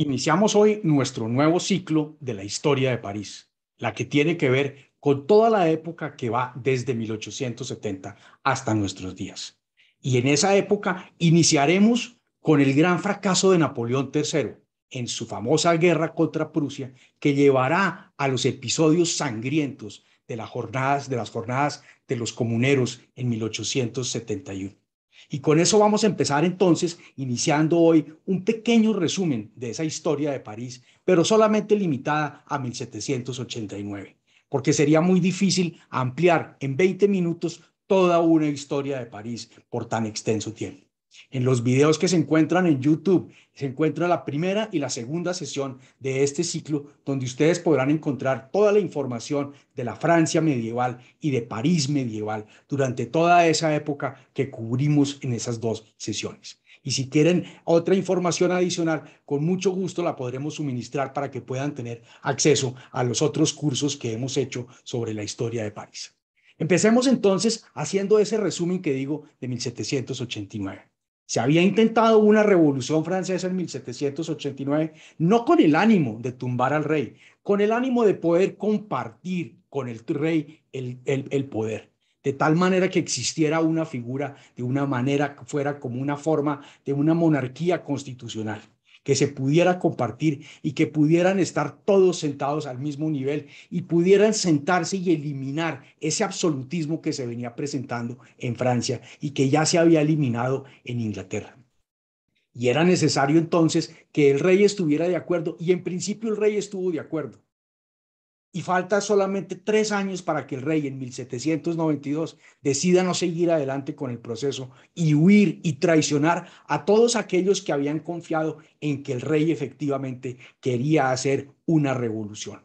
Iniciamos hoy nuestro nuevo ciclo de la historia de París, la que tiene que ver con toda la época que va desde 1870 hasta nuestros días. Y en esa época iniciaremos con el gran fracaso de Napoleón III en su famosa guerra contra Prusia, que llevará a los episodios sangrientos de las jornadas de, las jornadas de los comuneros en 1871. Y con eso vamos a empezar entonces, iniciando hoy un pequeño resumen de esa historia de París, pero solamente limitada a 1789, porque sería muy difícil ampliar en 20 minutos toda una historia de París por tan extenso tiempo. En los videos que se encuentran en YouTube se encuentra la primera y la segunda sesión de este ciclo donde ustedes podrán encontrar toda la información de la Francia medieval y de París medieval durante toda esa época que cubrimos en esas dos sesiones. Y si quieren otra información adicional, con mucho gusto la podremos suministrar para que puedan tener acceso a los otros cursos que hemos hecho sobre la historia de París. Empecemos entonces haciendo ese resumen que digo de 1789. Se había intentado una revolución francesa en 1789, no con el ánimo de tumbar al rey, con el ánimo de poder compartir con el rey el, el poder de tal manera que existiera una figura de una manera que fuera como una forma de una monarquía constitucional que se pudiera compartir y que pudieran estar todos sentados al mismo nivel y pudieran sentarse y eliminar ese absolutismo que se venía presentando en Francia y que ya se había eliminado en Inglaterra. Y era necesario entonces que el rey estuviera de acuerdo y en principio el rey estuvo de acuerdo y falta solamente tres años para que el rey en 1792 decida no seguir adelante con el proceso y huir y traicionar a todos aquellos que habían confiado en que el rey efectivamente quería hacer una revolución.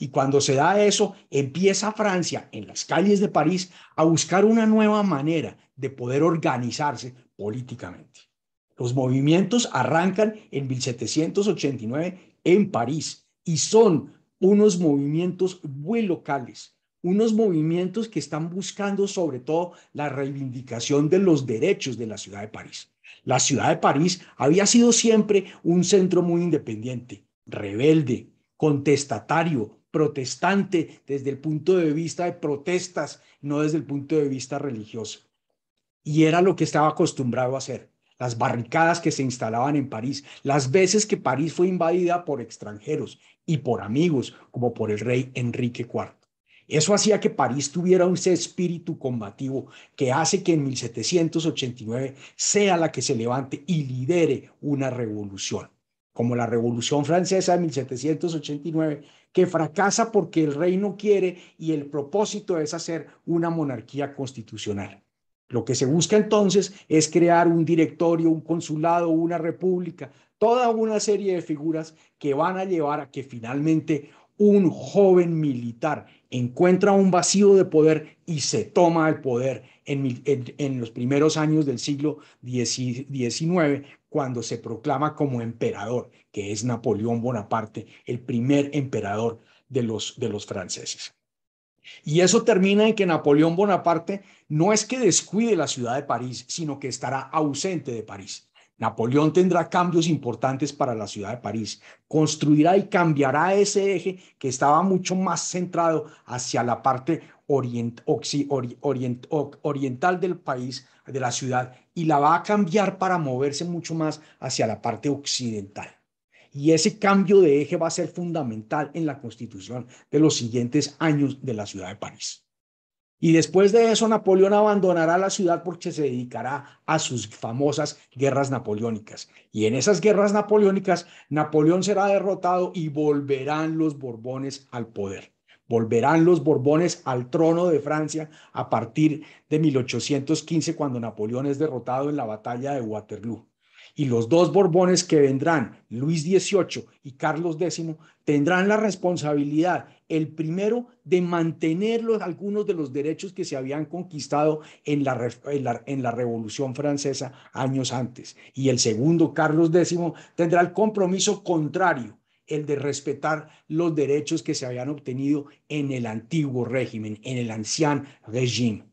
Y cuando se da eso, empieza Francia en las calles de París a buscar una nueva manera de poder organizarse políticamente. Los movimientos arrancan en 1789 en París y son unos movimientos muy locales, unos movimientos que están buscando sobre todo la reivindicación de los derechos de la ciudad de París. La ciudad de París había sido siempre un centro muy independiente, rebelde, contestatario, protestante desde el punto de vista de protestas, no desde el punto de vista religioso. Y era lo que estaba acostumbrado a hacer las barricadas que se instalaban en París, las veces que París fue invadida por extranjeros y por amigos, como por el rey Enrique IV. Eso hacía que París tuviera un espíritu combativo que hace que en 1789 sea la que se levante y lidere una revolución, como la Revolución Francesa de 1789, que fracasa porque el rey no quiere y el propósito es hacer una monarquía constitucional. Lo que se busca entonces es crear un directorio, un consulado, una república, toda una serie de figuras que van a llevar a que finalmente un joven militar encuentra un vacío de poder y se toma el poder en, los primeros años del siglo XIX, cuando se proclama como emperador, que es Napoleón Bonaparte, el primer emperador de los franceses. Y eso termina en que Napoleón Bonaparte no es que descuide la ciudad de París, sino que estará ausente de París. Napoleón tendrá cambios importantes para la ciudad de París. Construirá y cambiará ese eje que estaba mucho más centrado hacia la parte oriental del país, de la ciudad, y la va a cambiar para moverse mucho más hacia la parte occidental. Y ese cambio de eje va a ser fundamental en la constitución de los siguientes años de la ciudad de París. Y después de eso, Napoleón abandonará la ciudad porque se dedicará a sus famosas guerras napoleónicas. Y en esas guerras napoleónicas, Napoleón será derrotado y volverán los Borbones al poder. Volverán los Borbones al trono de Francia a partir de 1815, cuando Napoleón es derrotado en la batalla de Waterloo y los dos Borbones que vendrán, Luis XVIII y Carlos X, tendrán la responsabilidad, el primero, de mantener algunos de los derechos que se habían conquistado en la, en, la, Revolución Francesa años antes. Y el segundo, Carlos X, tendrá el compromiso contrario el de respetar los derechos que se habían obtenido en el antiguo régimen, en el ancien régimen.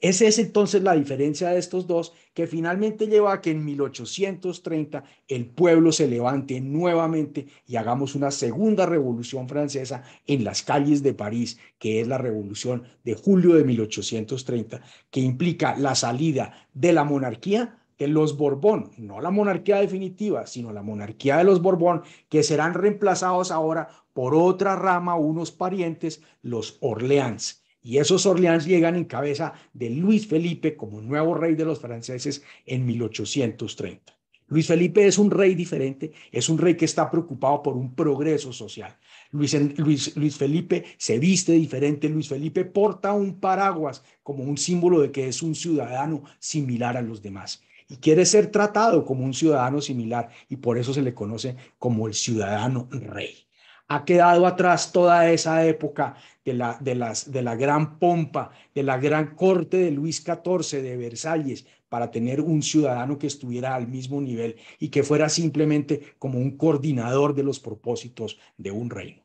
Esa Es entonces la diferencia de estos dos que finalmente lleva a que en 1830 el pueblo se levante nuevamente y hagamos una segunda revolución francesa en las calles de París, que es la revolución de julio de 1830, que implica la salida de la monarquía de los Borbón, no la monarquía definitiva, sino la monarquía de los Borbón, que serán reemplazados ahora por otra rama, unos parientes, los Orleans y esos Orleans llegan en cabeza de Luis Felipe como nuevo rey de los franceses en 1830. Luis Felipe es un rey diferente, es un rey que está preocupado por un progreso social. Luis, Luis, Luis, Felipe se viste diferente, Luis Felipe porta un paraguas como un símbolo de que es un ciudadano similar a los demás y quiere ser tratado como un ciudadano similar y por eso se le conoce como el ciudadano rey. Ha quedado atrás toda esa época de la, gran pompa, de la gran corte de Luis XIV de Versalles, para tener un ciudadano que estuviera al mismo nivel y que fuera simplemente como un coordinador de los propósitos de un reino.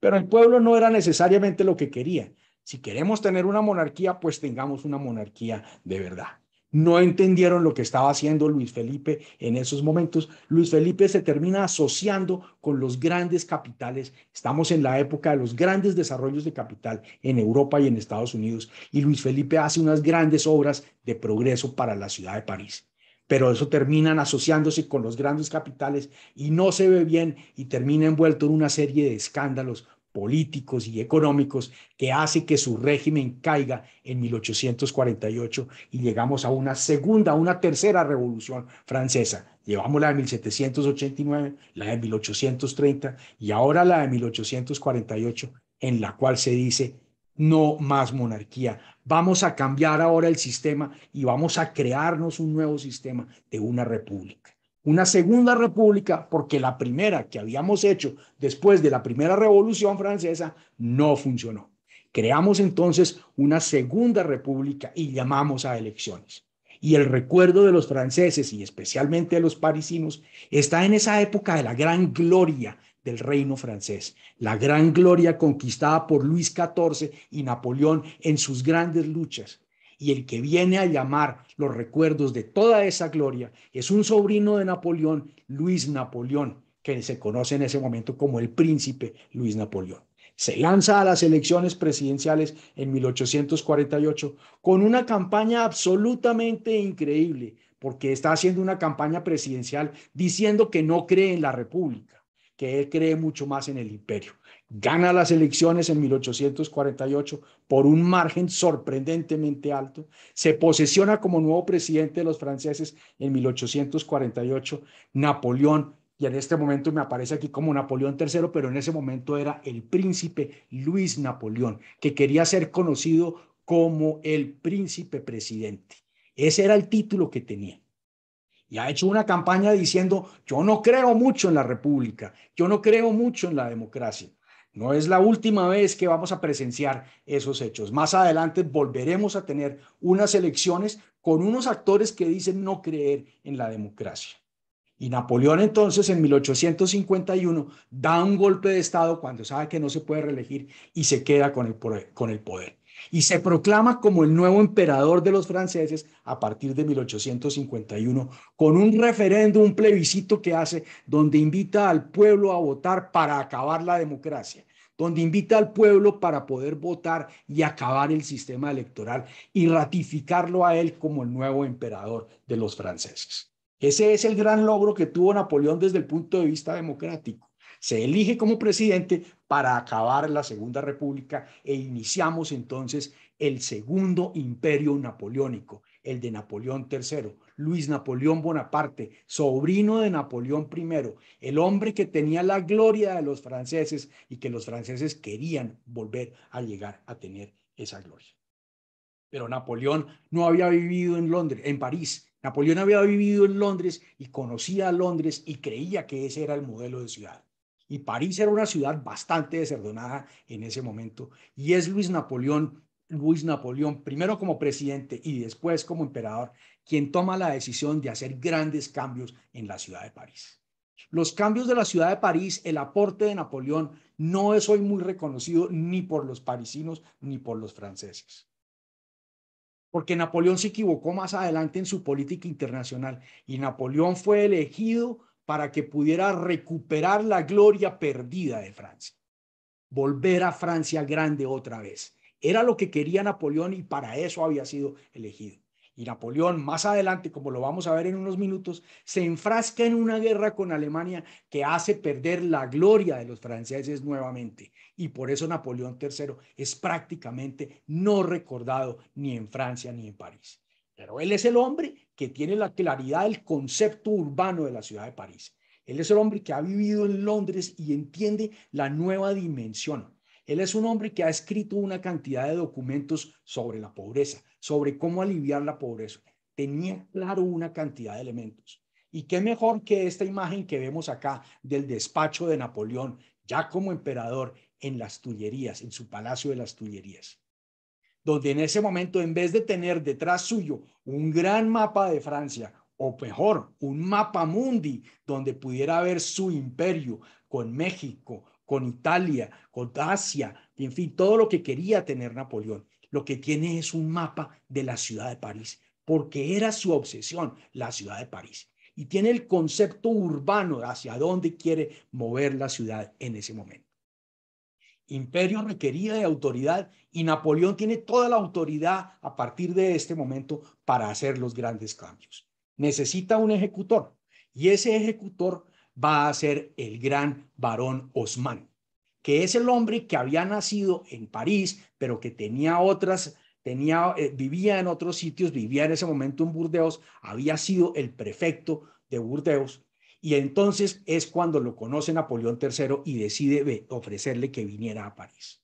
Pero el pueblo no era necesariamente lo que quería. Si queremos tener una monarquía, pues tengamos una monarquía de verdad no entendieron lo que estaba haciendo Luis Felipe en esos momentos. Luis Felipe se termina asociando con los grandes capitales. Estamos en la época de los grandes desarrollos de capital en Europa y en Estados Unidos. Y Luis Felipe hace unas grandes obras de progreso para la ciudad de París pero eso terminan asociándose con los grandes capitales y no se ve bien y termina envuelto en una serie de escándalos políticos y económicos que hace que su régimen caiga en 1848 y llegamos a una segunda, una tercera revolución francesa. Llevamos la de 1789, la de 1830 y ahora la de 1848, en la cual se dice no más monarquía. Vamos a cambiar ahora el sistema y vamos a crearnos un nuevo sistema de una república una segunda república porque la primera que habíamos hecho después de la primera revolución francesa no funcionó. Creamos entonces una segunda república y llamamos a elecciones. Y el recuerdo de los franceses y especialmente de los parisinos está en esa época de la gran gloria del reino francés, la gran gloria conquistada por Luis XIV y Napoleón en sus grandes luchas, y el que viene a llamar los recuerdos de toda esa gloria es un sobrino de Napoleón, Luis Napoleón, que se conoce en ese momento como el príncipe Luis Napoleón. Se lanza a las elecciones presidenciales en 1848 con una campaña absolutamente increíble, porque está haciendo una campaña presidencial diciendo que no cree en la República, que él cree mucho más en el imperio gana las elecciones en 1848 por un margen sorprendentemente alto, se posesiona como nuevo presidente de los franceses en 1848 Napoleón, y en este momento me aparece aquí como Napoleón III, pero en ese momento era el príncipe Luis Napoleón, que quería ser conocido como el príncipe presidente. Ese era el título que tenía y ha hecho una campaña diciendo, yo no creo mucho en la república, yo no creo mucho en la democracia. No es la última vez que vamos a presenciar esos hechos. Más adelante volveremos a tener unas elecciones con unos actores que dicen no creer en la democracia. Y Napoleón entonces en 1851 da un golpe de Estado cuando sabe que no se puede reelegir y se queda con el, con el poder y se proclama como el nuevo emperador de los franceses a partir de 1851, con un referéndum, un plebiscito que hace, donde invita al pueblo a votar para acabar la democracia, donde invita al pueblo para poder votar y acabar el sistema electoral y ratificarlo a él como el nuevo emperador de los franceses. Ese es el gran logro que tuvo Napoleón desde el punto de vista democrático. Se elige como presidente para acabar la Segunda República e iniciamos entonces el segundo imperio napoleónico, el de Napoleón III, Luis Napoleón Bonaparte, sobrino de Napoleón I, el hombre que tenía la gloria de los franceses y que los franceses querían volver a llegar a tener esa gloria. Pero Napoleón no había vivido en Londres, en París. Napoleón había vivido en Londres y conocía a Londres y creía que ese era el modelo de ciudad. Y París era una ciudad bastante desordenada en ese momento. Y es Luis Napoleón, Luis Napoleón, primero como presidente y después como emperador, quien toma la decisión de hacer grandes cambios en la ciudad de París. Los cambios de la ciudad de París, el aporte de Napoleón, no es hoy muy reconocido ni por los parisinos ni por los franceses. Porque Napoleón se equivocó más adelante en su política internacional y Napoleón fue elegido para que pudiera recuperar la gloria perdida de Francia, volver a Francia grande otra vez. Era lo que quería Napoleón y para eso había sido elegido. Y Napoleón, más adelante, como lo vamos a ver en unos minutos, se enfrasca en una guerra con Alemania que hace perder la gloria de los franceses nuevamente. Y por eso Napoleón III es prácticamente no recordado ni en Francia ni en París. Pero él es el hombre que tiene la claridad del concepto urbano de la ciudad de París. Él es el hombre que ha vivido en Londres y entiende la nueva dimensión. Él es un hombre que ha escrito una cantidad de documentos sobre la pobreza, sobre cómo aliviar la pobreza. Tenía claro una cantidad de elementos. Y qué mejor que esta imagen que vemos acá del despacho de Napoleón, ya como emperador, en las Tullerías, en su palacio de las Tullerías donde en ese momento, en vez de tener detrás suyo un gran mapa de Francia, o mejor, un mapa mundi, donde pudiera ver su imperio con México, con Italia, con Asia, y en fin, todo lo que quería tener Napoleón, lo que tiene es un mapa de la ciudad de París, porque era su obsesión, la ciudad de París. Y tiene el concepto urbano hacia dónde quiere mover la ciudad en ese momento imperio requería de autoridad y Napoleón tiene toda la autoridad a partir de este momento para hacer los grandes cambios. Necesita un ejecutor y ese ejecutor va a ser el gran varón Osman, que es el hombre que había nacido en París, pero que tenía otras eh, vivía en otros sitios, vivía en ese momento en Burdeos, había sido el prefecto de Burdeos y entonces es cuando lo conoce Napoleón III y decide ofrecerle que viniera a París.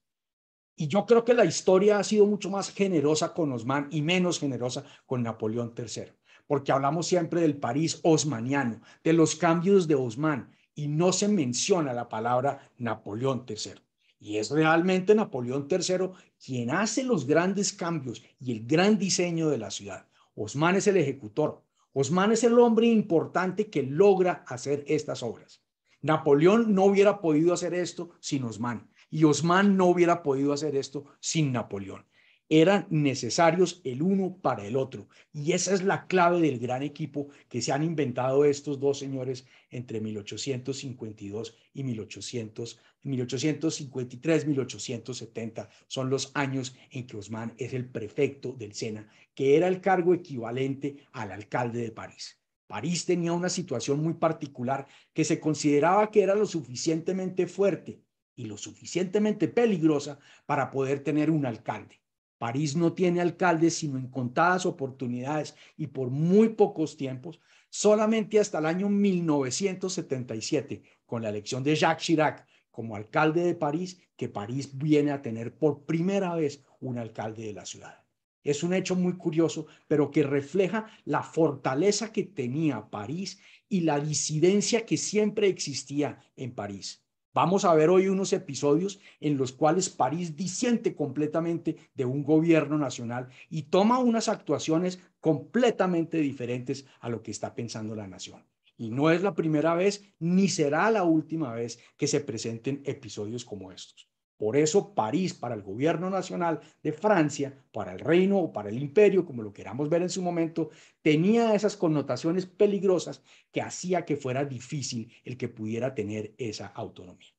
Y yo creo que la historia ha sido mucho más generosa con Osman y menos generosa con Napoleón III, porque hablamos siempre del París osmaniano, de los cambios de Osman, y no se menciona la palabra Napoleón III. Y es realmente Napoleón III quien hace los grandes cambios y el gran diseño de la ciudad. Osman es el ejecutor, Osman es el hombre importante que logra hacer estas obras. Napoleón no hubiera podido hacer esto sin Osman y Osman no hubiera podido hacer esto sin Napoleón eran necesarios el uno para el otro. Y esa es la clave del gran equipo que se han inventado estos dos señores entre 1852 y 1800, 1853, 1870. Son los años en que Osman es el prefecto del Sena, que era el cargo equivalente al alcalde de París. París tenía una situación muy particular que se consideraba que era lo suficientemente fuerte y lo suficientemente peligrosa para poder tener un alcalde París no tiene alcaldes sino en contadas oportunidades y por muy pocos tiempos, solamente hasta el año 1977, con la elección de Jacques Chirac como alcalde de París, que París viene a tener por primera vez un alcalde de la ciudad. Es un hecho muy curioso, pero que refleja la fortaleza que tenía París y la disidencia que siempre existía en París. Vamos a ver hoy unos episodios en los cuales París disiente completamente de un gobierno nacional y toma unas actuaciones completamente diferentes a lo que está pensando la nación. Y no es la primera vez ni será la última vez que se presenten episodios como estos. Por eso París para el gobierno nacional de Francia, para el reino o para el imperio, como lo queramos ver en su momento, tenía esas connotaciones peligrosas que hacía que fuera difícil el que pudiera tener esa autonomía.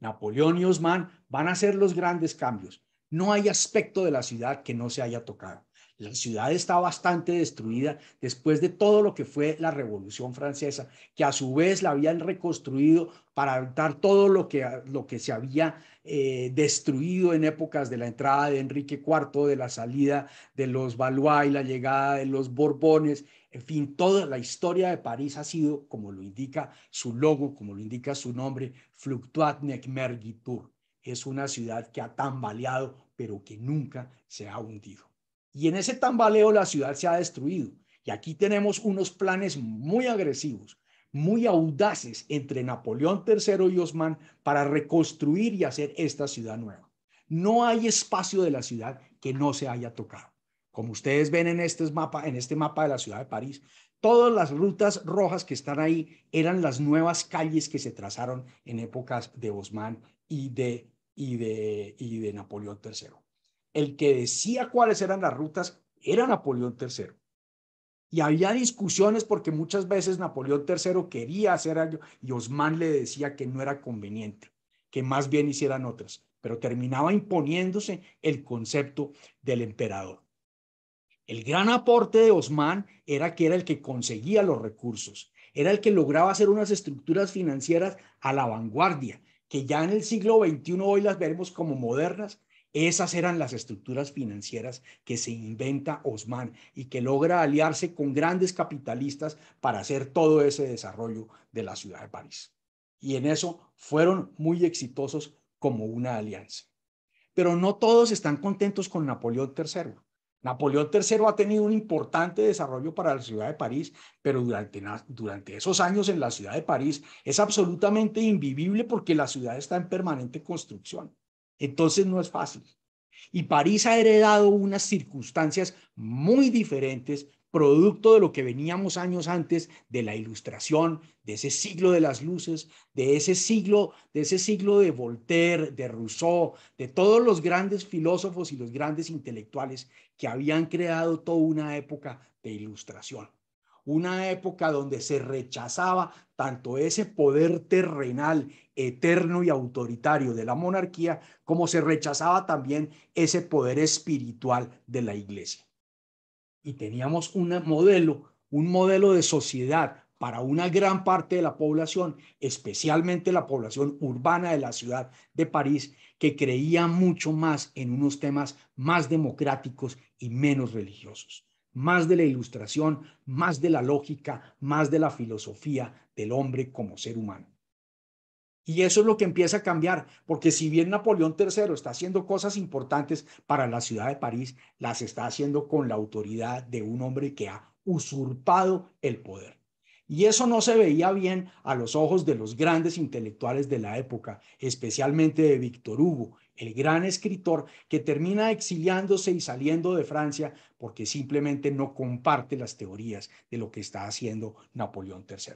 Napoleón y Osman van a hacer los grandes cambios. No hay aspecto de la ciudad que no se haya tocado. La ciudad está bastante destruida después de todo lo que fue la Revolución Francesa, que a su vez la habían reconstruido para evitar todo lo que, lo que se había eh, destruido en épocas de la entrada de Enrique IV, de la salida de los Valois, y la llegada de los Borbones. En fin, toda la historia de París ha sido, como lo indica su logo, como lo indica su nombre, Fluctuat Necmergitur. Es una ciudad que ha tambaleado, pero que nunca se ha hundido. Y en ese tambaleo la ciudad se ha destruido. Y aquí tenemos unos planes muy agresivos, muy audaces entre Napoleón III y Osman para reconstruir y hacer esta ciudad nueva. No hay espacio de la ciudad que no se haya tocado. Como ustedes ven en este mapa, en este mapa de la ciudad de París, todas las rutas rojas que están ahí eran las nuevas calles que se trazaron en épocas de Osman y de, y y de Napoleón III el que decía cuáles eran las rutas era Napoleón III. Y había discusiones porque muchas veces Napoleón III quería hacer algo y Osman le decía que no era conveniente, que más bien hicieran otras, pero terminaba imponiéndose el concepto del emperador. El gran aporte de Osman era que era el que conseguía los recursos, era el que lograba hacer unas estructuras financieras a la vanguardia, que ya en el siglo XXI hoy las veremos como modernas, esas eran las estructuras financieras que se inventa Osman y que logra aliarse con grandes capitalistas para hacer todo ese desarrollo de la ciudad de París. Y en eso fueron muy exitosos como una alianza. Pero no todos están contentos con Napoleón III. Napoleón III ha tenido un importante desarrollo para la ciudad de París, pero durante, durante esos años en la ciudad de París es absolutamente invivible porque la ciudad está en permanente construcción. Entonces no es fácil. Y París ha heredado unas circunstancias muy diferentes, producto de lo que veníamos años antes de la ilustración, de ese siglo de las luces, de ese siglo, de ese siglo de Voltaire, de Rousseau, de todos los grandes filósofos y los grandes intelectuales que habían creado toda una época de ilustración una época donde se rechazaba tanto ese poder terrenal, eterno y autoritario de la monarquía, como se rechazaba también ese poder espiritual de la iglesia. Y teníamos un modelo, un modelo de sociedad para una gran parte de la población, especialmente la población urbana de la ciudad de París, que creía mucho más en unos temas más democráticos y menos religiosos más de la ilustración, más de la lógica, más de la filosofía del hombre como ser humano. Y eso es lo que empieza a cambiar, porque si bien Napoleón III está haciendo cosas importantes para la ciudad de París, las está haciendo con la autoridad de un hombre que ha usurpado el poder. Y eso no se veía bien a los ojos de los grandes intelectuales de la época, especialmente de Víctor Hugo, el gran escritor que termina exiliándose y saliendo de Francia porque simplemente no comparte las teorías de lo que está haciendo Napoleón III.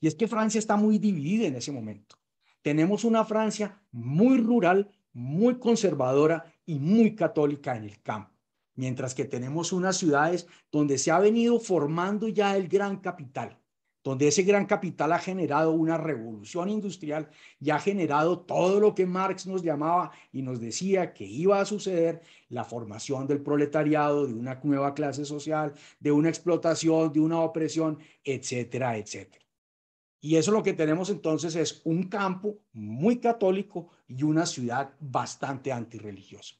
Y es que Francia está muy dividida en ese momento. Tenemos una Francia muy rural, muy conservadora y muy católica en el campo, mientras que tenemos unas ciudades donde se ha venido formando ya el gran capital donde ese gran capital ha generado una revolución industrial y ha generado todo lo que Marx nos llamaba y nos decía que iba a suceder, la formación del proletariado, de una nueva clase social, de una explotación, de una opresión, etcétera, etcétera. Y eso lo que tenemos entonces es un campo muy católico y una ciudad bastante antirreligiosa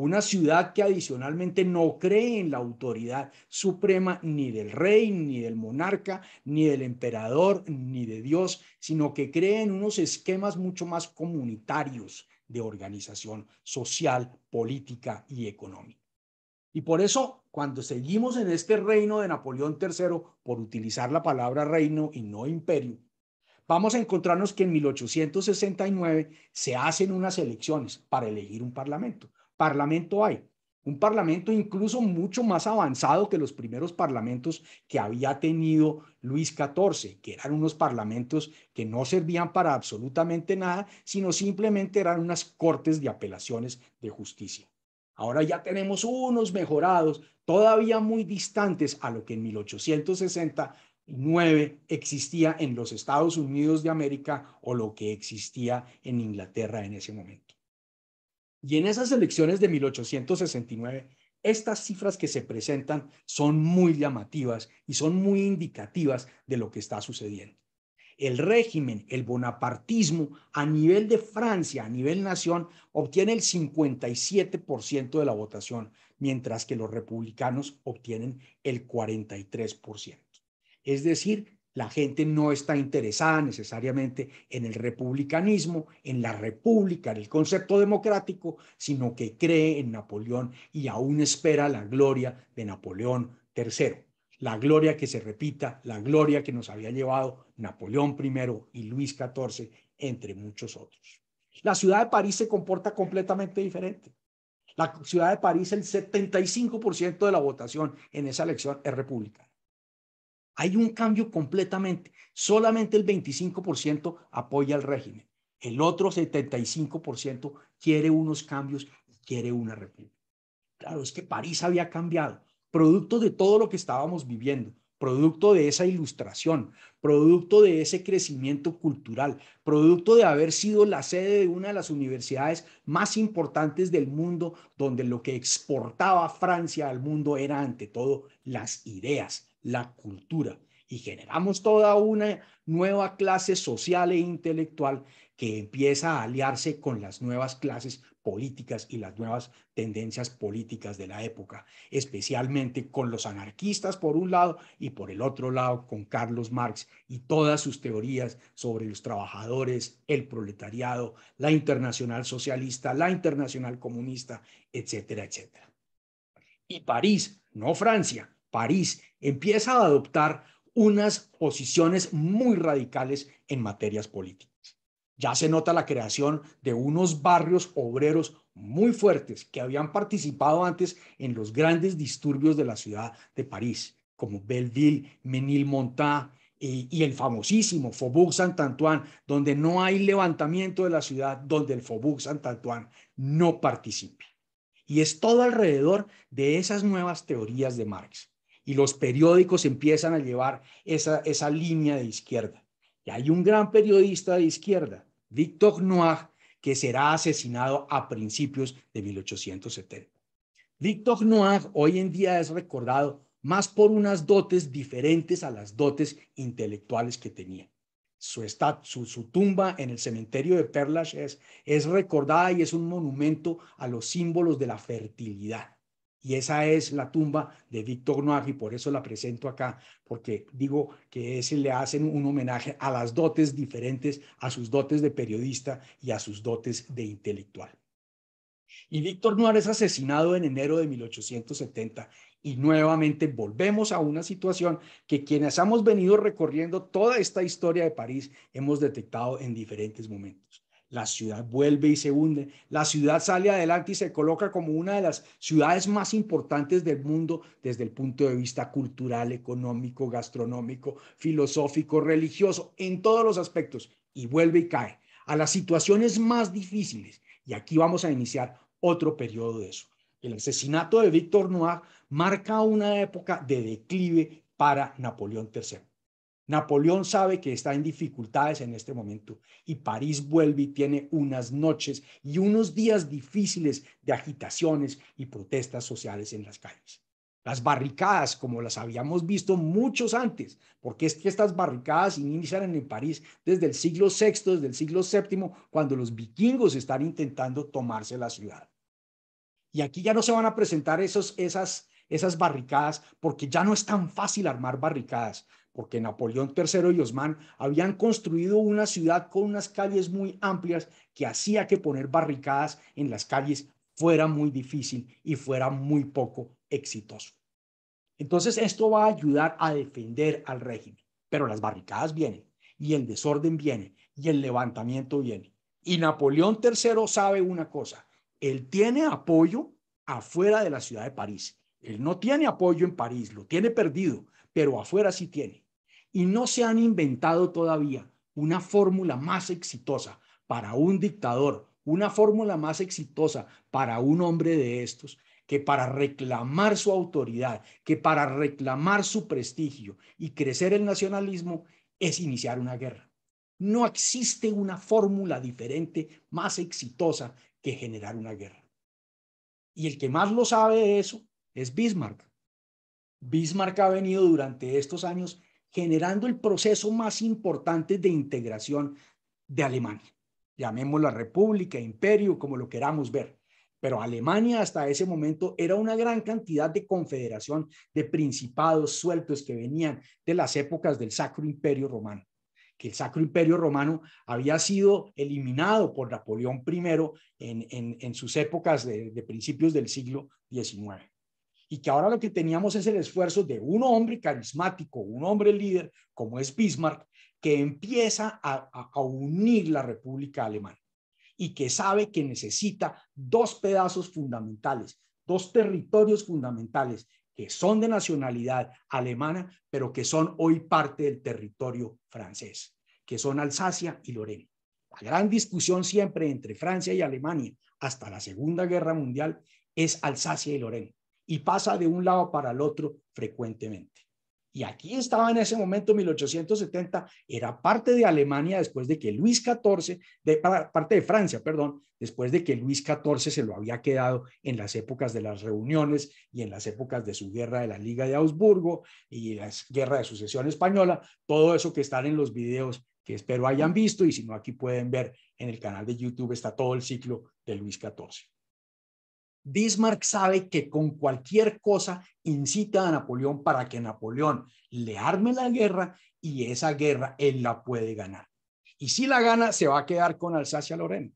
una ciudad que adicionalmente no cree en la autoridad suprema ni del rey, ni del monarca, ni del emperador, ni de Dios, sino que cree en unos esquemas mucho más comunitarios de organización social, política y económica. Y por eso, cuando seguimos en este reino de Napoleón III, por utilizar la palabra reino y no imperio, vamos a encontrarnos que en 1869 se hacen unas elecciones para elegir un parlamento parlamento hay. Un parlamento incluso mucho más avanzado que los primeros parlamentos que había tenido Luis XIV, que eran unos parlamentos que no servían para absolutamente nada, sino simplemente eran unas cortes de apelaciones de justicia. Ahora ya tenemos unos mejorados, todavía muy distantes a lo que en 1869 existía en los Estados Unidos de América o lo que existía en Inglaterra en ese momento. Y en esas elecciones de 1869, estas cifras que se presentan son muy llamativas y son muy indicativas de lo que está sucediendo. El régimen, el bonapartismo a nivel de Francia, a nivel nación, obtiene el 57% de la votación, mientras que los republicanos obtienen el 43%. Es decir, la gente no está interesada necesariamente en el republicanismo, en la república, en el concepto democrático, sino que cree en Napoleón y aún espera la gloria de Napoleón III. La gloria que se repita, la gloria que nos había llevado Napoleón I y Luis XIV, entre muchos otros. La ciudad de París se comporta completamente diferente. La ciudad de París, el 75% de la votación en esa elección es republicana. Hay un cambio completamente. Solamente el 25% apoya al régimen. El otro 75% quiere unos cambios y quiere una república. Claro, es que París había cambiado, producto de todo lo que estábamos viviendo, producto de esa ilustración, producto de ese crecimiento cultural, producto de haber sido la sede de una de las universidades más importantes del mundo, donde lo que exportaba Francia al mundo era ante todo las ideas, la cultura y generamos toda una nueva clase social e intelectual que empieza a aliarse con las nuevas clases políticas y las nuevas tendencias políticas de la época, especialmente con los anarquistas por un lado y por el otro lado con Carlos Marx y todas sus teorías sobre los trabajadores, el proletariado, la internacional socialista, la internacional comunista, etcétera, etcétera. Y París, no Francia, París empieza a adoptar unas posiciones muy radicales en materias políticas. Ya se nota la creación de unos barrios obreros muy fuertes que habían participado antes en los grandes disturbios de la ciudad de París, como Belleville, Menilmontant y, eh, y el famosísimo Faubourg Saint-Antoine, donde no hay levantamiento de la ciudad, donde el Faubourg Saint-Antoine no participe. Y es todo alrededor de esas nuevas teorías de Marx y los periódicos empiezan a llevar esa, línea de izquierda. Y hay un gran periodista de izquierda, Victor Noir, que será asesinado a principios de 1870. Victor Noir hoy en día es recordado más por unas dotes diferentes a las dotes intelectuales que tenía. Su, su, tumba en el cementerio de Perlas es recordada y es un monumento a los símbolos de la fertilidad. Y esa es la tumba de Víctor Noir y por eso la presento acá, porque digo que ese le hacen un homenaje a las dotes diferentes, a sus dotes de periodista y a sus dotes de intelectual. Y Víctor Noir es asesinado en enero de 1870 y nuevamente volvemos a una situación que quienes hemos venido recorriendo toda esta historia de París hemos detectado en diferentes momentos la ciudad vuelve y se hunde. La ciudad sale adelante y se coloca como una de las ciudades más importantes del mundo desde el punto de vista cultural, económico, gastronómico, filosófico, religioso, en todos los aspectos. Y vuelve y cae a las situaciones más difíciles. Y aquí vamos a iniciar otro periodo de eso. El asesinato de Víctor Noir marca una época de declive para Napoleón III. Napoleón sabe que está en dificultades en este momento y París vuelve y tiene unas noches y unos días difíciles de agitaciones y protestas sociales en las calles. Las barricadas, como las habíamos visto muchos antes, porque es que estas barricadas inician en París desde el siglo VI, desde el siglo VII, cuando los vikingos están intentando tomarse la ciudad. Y aquí ya no se van a presentar esos, esas barricadas porque ya no es tan fácil armar barricadas porque Napoleón III y Osman habían construido una ciudad con unas calles muy amplias que hacía que poner barricadas en las calles fuera muy difícil y fuera muy poco exitoso. Entonces esto va a ayudar a defender al régimen, pero las barricadas vienen y el desorden viene y el levantamiento viene. Y Napoleón III sabe una cosa, él tiene apoyo afuera de la ciudad de París. Él no tiene apoyo en París, lo tiene perdido, pero afuera sí tiene. Y no se han inventado todavía una fórmula más exitosa para un dictador, una fórmula más exitosa para un hombre de estos, que para reclamar su autoridad, que para reclamar su prestigio y crecer el nacionalismo es iniciar una guerra. No existe una fórmula diferente más exitosa que generar una guerra. Y el que más lo sabe de eso es Bismarck. Bismarck ha venido durante estos años generando el proceso más importante de integración de Alemania. Llamémoslo la república, imperio, como lo queramos ver. Pero Alemania hasta ese momento era una gran cantidad de confederación de principados sueltos que venían de las épocas del Sacro Imperio Romano, que el Sacro Imperio Romano había sido eliminado por Napoleón I en, sus épocas de, de principios del siglo XIX y que ahora lo que teníamos es el esfuerzo de un hombre carismático, un hombre líder como es Bismarck, que empieza a, unir la República Alemana y que sabe que necesita dos pedazos fundamentales, dos territorios fundamentales que son de nacionalidad alemana, pero que son hoy parte del territorio francés, que son Alsacia y Lorena. La gran discusión siempre entre Francia y Alemania hasta la Segunda Guerra Mundial es Alsacia y Lorena y pasa de un lado para el otro frecuentemente. Y aquí estaba en ese momento, 1870, era parte de Alemania después de que Luis XIV, de, parte de Francia, perdón, después de que Luis XIV se lo había quedado en las épocas de las reuniones y en las épocas de su guerra de la Liga de Augsburgo y la guerra de sucesión española, todo eso que están en los videos que espero hayan visto y si no aquí pueden ver en el canal de YouTube está todo el ciclo de Luis XIV. Bismarck sabe que con cualquier cosa incita a Napoleón para que Napoleón le arme la guerra y esa guerra él la puede ganar. Y si la gana, se va a quedar con Alsacia-Lorena.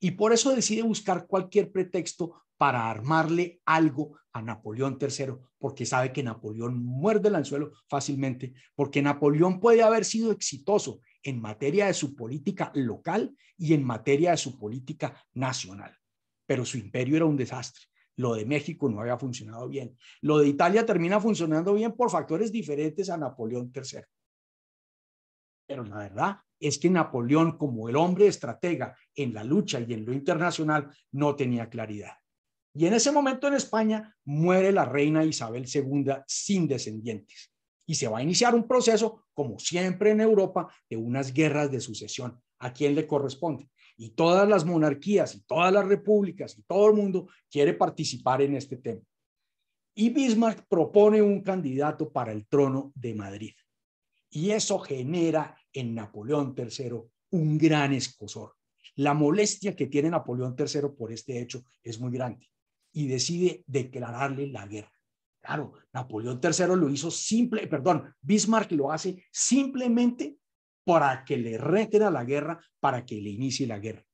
Y por eso decide buscar cualquier pretexto para armarle algo a Napoleón III, porque sabe que Napoleón muerde el anzuelo fácilmente, porque Napoleón puede haber sido exitoso en materia de su política local y en materia de su política nacional pero su imperio era un desastre. Lo de México no había funcionado bien. Lo de Italia termina funcionando bien por factores diferentes a Napoleón III. Pero la verdad es que Napoleón, como el hombre estratega en la lucha y en lo internacional, no tenía claridad. Y en ese momento en España muere la reina Isabel II sin descendientes. Y se va a iniciar un proceso, como siempre en Europa, de unas guerras de sucesión. ¿A quién le corresponde? y todas las monarquías y todas las repúblicas y todo el mundo quiere participar en este tema. Y Bismarck propone un candidato para el trono de Madrid. Y eso genera en Napoleón III un gran escosor. La molestia que tiene Napoleón III por este hecho es muy grande y decide declararle la guerra. Claro, Napoleón III lo hizo simple, perdón, Bismarck lo hace simplemente para que le reten a la guerra, para que le inicie la guerra.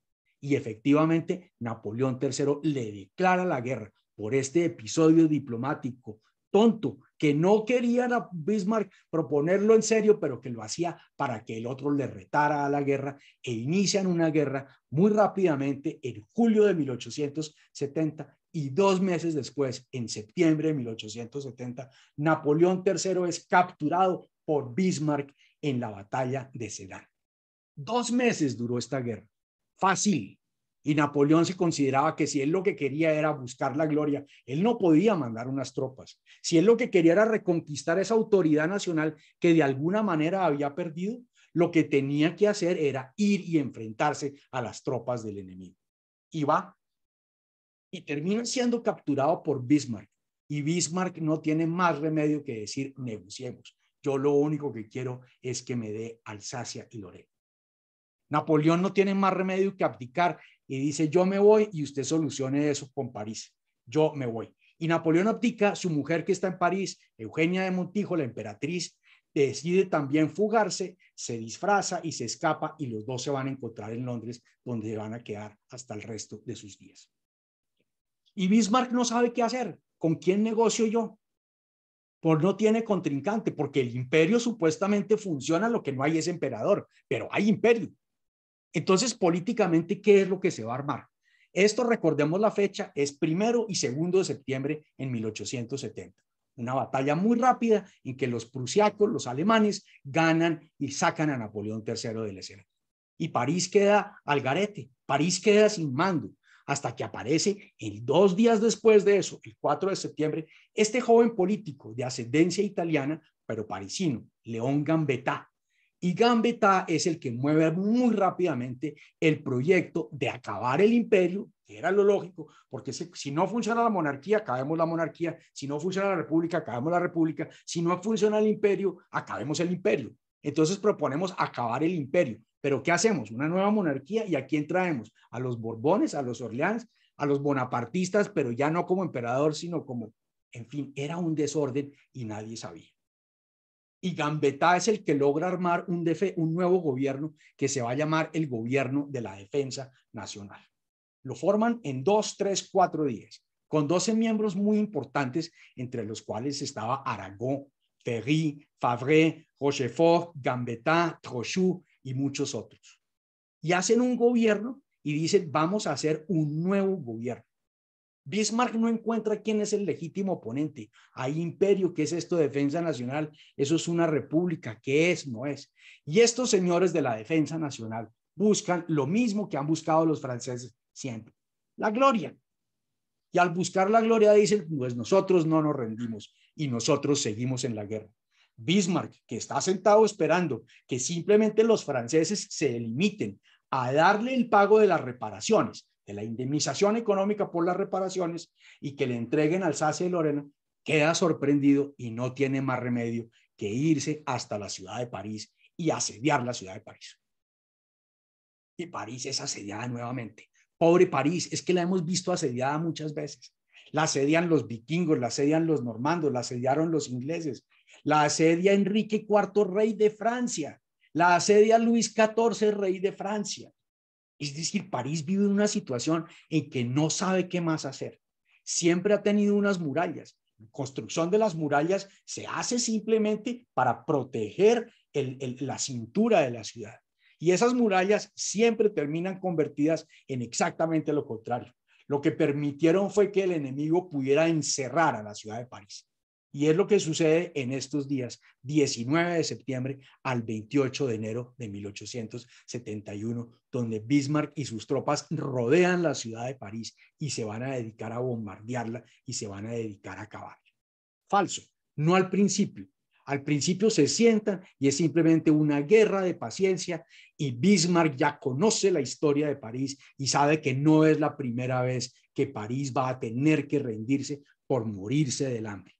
Y efectivamente, Napoleón III le declara la guerra por este episodio diplomático tonto que no quería a Bismarck proponerlo en serio, pero que lo hacía para que el otro le retara a la guerra e inician una guerra muy rápidamente en julio de 1870 y dos meses después, en septiembre de 1870, Napoleón III es capturado por Bismarck en la batalla de Sedan. Dos meses duró esta guerra. Fácil. Y Napoleón se consideraba que si él lo que quería era buscar la gloria, él no podía mandar unas tropas. Si él lo que quería era reconquistar esa autoridad nacional que de alguna manera había perdido, lo que tenía que hacer era ir y enfrentarse a las tropas del enemigo. Y va. Y termina siendo capturado por Bismarck. Y Bismarck no tiene más remedio que decir, negociemos. Yo lo único que quiero es que me dé Alsacia y Lorena. Napoleón no tiene más remedio que abdicar y dice, yo me voy y usted solucione eso con París. Yo me voy. Y Napoleón abdica, su mujer que está en París, Eugenia de Montijo, la emperatriz, decide también fugarse, se disfraza y se escapa y los dos se van a encontrar en Londres, donde van a quedar hasta el resto de sus días. Y Bismarck no sabe qué hacer, con quién negocio yo por no tiene contrincante, porque el imperio supuestamente funciona, lo que no hay es emperador, pero hay imperio. Entonces, políticamente, ¿qué es lo que se va a armar? Esto, recordemos la fecha, es primero y segundo de septiembre en 1870. Una batalla muy rápida en que los prusiacos, los alemanes, ganan y sacan a Napoleón III de la escena. Y París queda al garete, París queda sin mando hasta que aparece el dos días después de eso, el 4 de septiembre, este joven político de ascendencia italiana, pero parisino, León Gambetta. Y Gambetta es el que mueve muy rápidamente el proyecto de acabar el imperio, que era lo lógico, porque si no funciona la monarquía, acabemos la monarquía, si no funciona la república, acabemos la república, si no funciona el imperio, acabemos el imperio. Entonces proponemos acabar el imperio. Pero ¿qué hacemos? Una nueva monarquía y a quién traemos? A los Borbones, a los Orleans, a los bonapartistas, pero ya no como emperador, sino como, en fin, era un desorden y nadie sabía. Y Gambetta es el que logra armar un, un nuevo gobierno que se va a llamar el gobierno de la defensa nacional. Lo forman en dos, tres, cuatro días, con doce miembros muy importantes, entre los cuales estaba Aragón, Ferry, Favre, Rochefort, Gambetta, Trochu, y muchos otros. Y hacen un gobierno y dicen, vamos a hacer un nuevo gobierno. Bismarck no encuentra quién es el legítimo oponente. Hay imperio, ¿qué es esto? Defensa Nacional, eso es una república, ¿qué es? No es. Y estos señores de la Defensa Nacional buscan lo mismo que han buscado los franceses siempre, la gloria. Y al buscar la gloria dicen, pues nosotros no nos rendimos y nosotros seguimos en la guerra. Bismarck, que está sentado esperando que simplemente los franceses se limiten a darle el pago de las reparaciones, de la indemnización económica por las reparaciones y que le entreguen Alsacia y Lorena, queda sorprendido y no tiene más remedio que irse hasta la ciudad de París y asediar la ciudad de París. Y París es asediada nuevamente. Pobre París, es que la hemos visto asediada muchas veces. La asedian los vikingos, la asedian los normandos, la asediaron los ingleses, la asedia Enrique IV, rey de Francia, la asedia Luis XIV, rey de Francia. Es decir, París vive en una situación en que no sabe qué más hacer. Siempre ha tenido unas murallas. La construcción de las murallas se hace simplemente para proteger la cintura de la ciudad. Y esas murallas siempre terminan convertidas en exactamente lo contrario. Lo que permitieron fue que el enemigo pudiera encerrar a la ciudad de París. Y es lo que sucede en estos días, 19 de septiembre al 28 de enero de 1871, donde Bismarck y sus tropas rodean la ciudad de París y se van a dedicar a bombardearla y se van a dedicar a acabar. Falso, no al principio. Al principio se sientan y es simplemente una guerra de paciencia y Bismarck ya conoce la historia de París y sabe que no es la primera vez que París va a tener que rendirse por morirse del hambre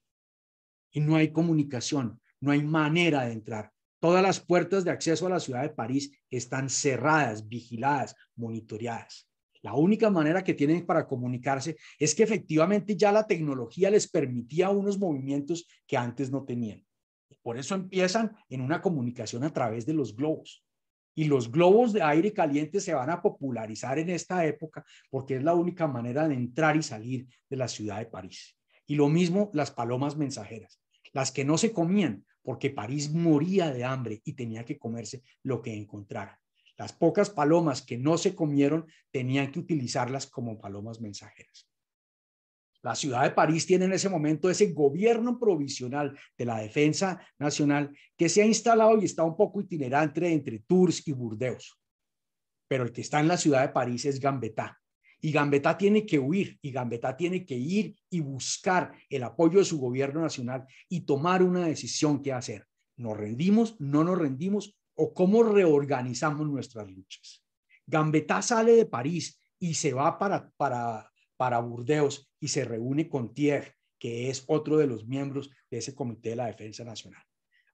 y no hay comunicación, no hay manera de entrar. Todas las puertas de acceso a la ciudad de París están cerradas, vigiladas, monitoreadas. La única manera que tienen para comunicarse es que efectivamente ya la tecnología les permitía unos movimientos que antes no tenían. Por eso empiezan en una comunicación a través de los globos. Y los globos de aire caliente se van a popularizar en esta época porque es la única manera de entrar y salir de la ciudad de París. Y lo mismo las palomas mensajeras las que no se comían, porque París moría de hambre y tenía que comerse lo que encontrara. Las pocas palomas que no se comieron tenían que utilizarlas como palomas mensajeras. La ciudad de París tiene en ese momento ese gobierno provisional de la Defensa Nacional que se ha instalado y está un poco itinerante entre Tours y Burdeos. Pero el que está en la ciudad de París es Gambetta, y Gambetta tiene que huir y Gambetta tiene que ir y buscar el apoyo de su gobierno nacional y tomar una decisión que hacer. ¿Nos rendimos? ¿No nos rendimos? ¿O cómo reorganizamos nuestras luchas? Gambetta sale de París y se va para, Burdeos y se reúne con Thiers, que es otro de los miembros de ese Comité de la Defensa Nacional.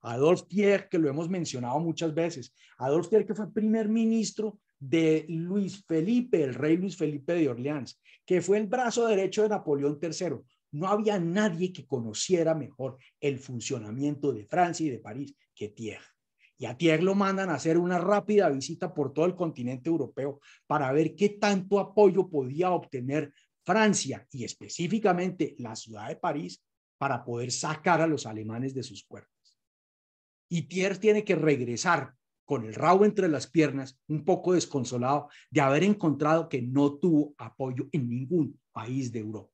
Adolphe Thiers, que lo hemos mencionado muchas veces, Adolphe Thiers que fue primer ministro de Luis Felipe, el rey Luis Felipe de Orleans, que fue el brazo derecho de Napoleón III. No había nadie que conociera mejor el funcionamiento de Francia y de París que Thiers. Y a Thiers lo mandan a hacer una rápida visita por todo el continente europeo para ver qué tanto apoyo podía obtener Francia y específicamente la ciudad de París para poder sacar a los alemanes de sus puertas Y Thiers tiene que regresar con el rabo entre las piernas, un poco desconsolado de haber encontrado que no tuvo apoyo en ningún país de Europa.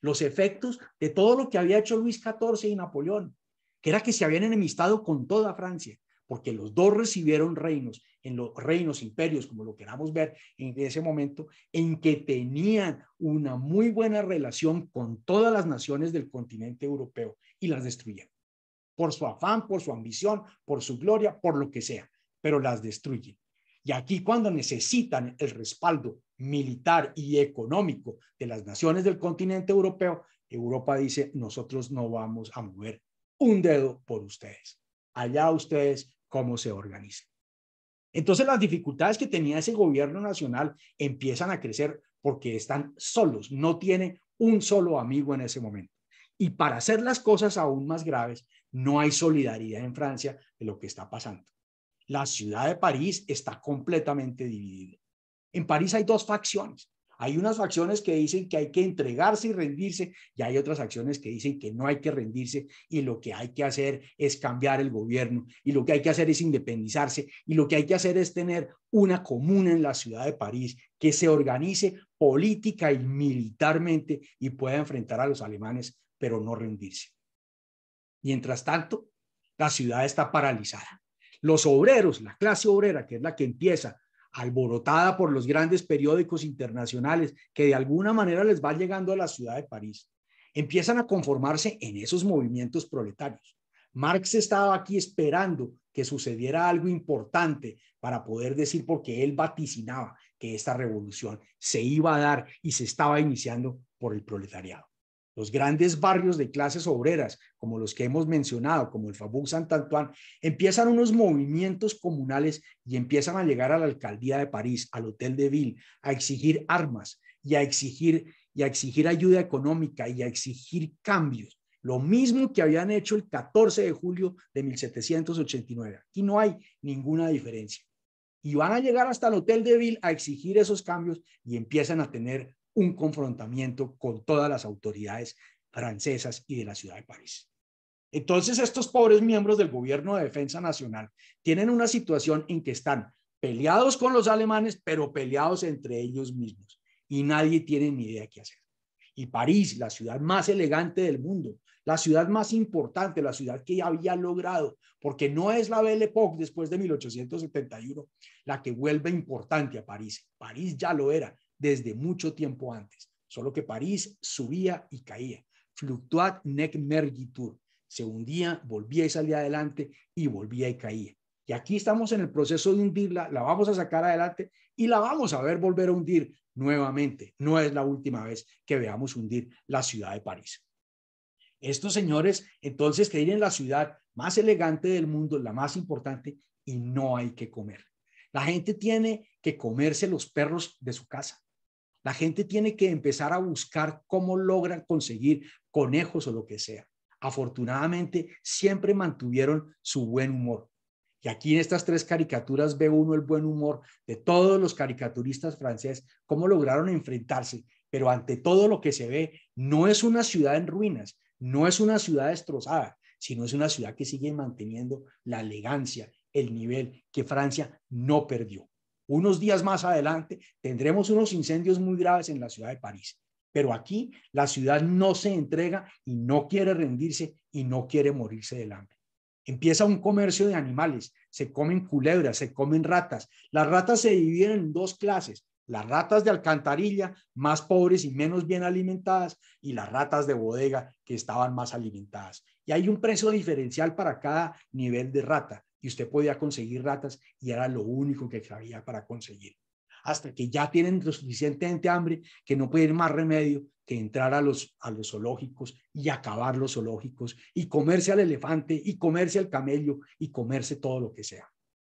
Los efectos de todo lo que había hecho Luis XIV y Napoleón, que era que se habían enemistado con toda Francia, porque los dos recibieron reinos, en los reinos, imperios, como lo queramos ver en ese momento, en que tenían una muy buena relación con todas las naciones del continente europeo y las destruyeron. Por su afán, por su ambición, por su gloria, por lo que sea pero las destruyen. Y aquí cuando necesitan el respaldo militar y económico de las naciones del continente europeo, Europa dice, nosotros no vamos a mover un dedo por ustedes. Allá ustedes cómo se organizan. Entonces las dificultades que tenía ese gobierno nacional empiezan a crecer porque están solos, no tiene un solo amigo en ese momento. Y para hacer las cosas aún más graves, no hay solidaridad en Francia de lo que está pasando la ciudad de París está completamente dividida. En París hay dos facciones. Hay unas facciones que dicen que hay que entregarse y rendirse y hay otras facciones que dicen que no hay que rendirse y lo que hay que hacer es cambiar el gobierno y lo que hay que hacer es independizarse y lo que hay que hacer es tener una comuna en la ciudad de París que se organice política y militarmente y pueda enfrentar a los alemanes, pero no rendirse. Mientras tanto, la ciudad está paralizada. Los obreros, la clase obrera, que es la que empieza alborotada por los grandes periódicos internacionales que de alguna manera les va llegando a la ciudad de París, empiezan a conformarse en esos movimientos proletarios. Marx estaba aquí esperando que sucediera algo importante para poder decir, por qué él vaticinaba que esta revolución se iba a dar y se estaba iniciando por el proletariado. Los grandes barrios de clases obreras, como los que hemos mencionado, como el fabuc Saint-Antoine, empiezan unos movimientos comunales y empiezan a llegar a la alcaldía de París, al Hotel de Ville, a exigir armas y a exigir, y a exigir ayuda económica y a exigir cambios. Lo mismo que habían hecho el 14 de julio de 1789. Aquí no hay ninguna diferencia. Y van a llegar hasta el Hotel de Ville a exigir esos cambios y empiezan a tener un confrontamiento con todas las autoridades francesas y de la ciudad de París. Entonces, estos pobres miembros del gobierno de defensa nacional tienen una situación en que están peleados con los alemanes, pero peleados entre ellos mismos. Y nadie tiene ni idea qué hacer. Y París, la ciudad más elegante del mundo, la ciudad más importante, la ciudad que ya había logrado, porque no es la Belle Époque después de 1871 la que vuelve importante a París. París ya lo era, desde mucho tiempo antes, solo que París subía y caía. Fluctuat nec mergitur. Se hundía, volvía y salía adelante y volvía y caía. Y aquí estamos en el proceso de hundirla, la vamos a sacar adelante y la vamos a ver volver a hundir nuevamente. No es la última vez que veamos hundir la ciudad de París. Estos señores entonces en la ciudad más elegante del mundo, la más importante, y no hay que comer. La gente tiene que comerse los perros de su casa. La gente tiene que empezar a buscar cómo logran conseguir conejos o lo que sea. Afortunadamente, siempre mantuvieron su buen humor. Y aquí en estas tres caricaturas ve uno el buen humor de todos los caricaturistas franceses, cómo lograron enfrentarse. Pero ante todo lo que se ve, no es una ciudad en ruinas, no es una ciudad destrozada, sino es una ciudad que sigue manteniendo la elegancia, el nivel que Francia no perdió. Unos días más adelante tendremos unos incendios muy graves en la ciudad de París. Pero aquí la ciudad no se entrega y no quiere rendirse y no quiere morirse del hambre. Empieza un comercio de animales. Se comen culebras, se comen ratas. Las ratas se dividen en dos clases. Las ratas de alcantarilla, más pobres y menos bien alimentadas, y las ratas de bodega, que estaban más alimentadas. Y hay un precio diferencial para cada nivel de rata y usted podía conseguir ratas y era lo único que había para conseguir. Hasta que ya tienen lo suficientemente hambre que no pueden más remedio que entrar a los, a los zoológicos y acabar los zoológicos y comerse al elefante y comerse al camello y comerse todo lo que sea.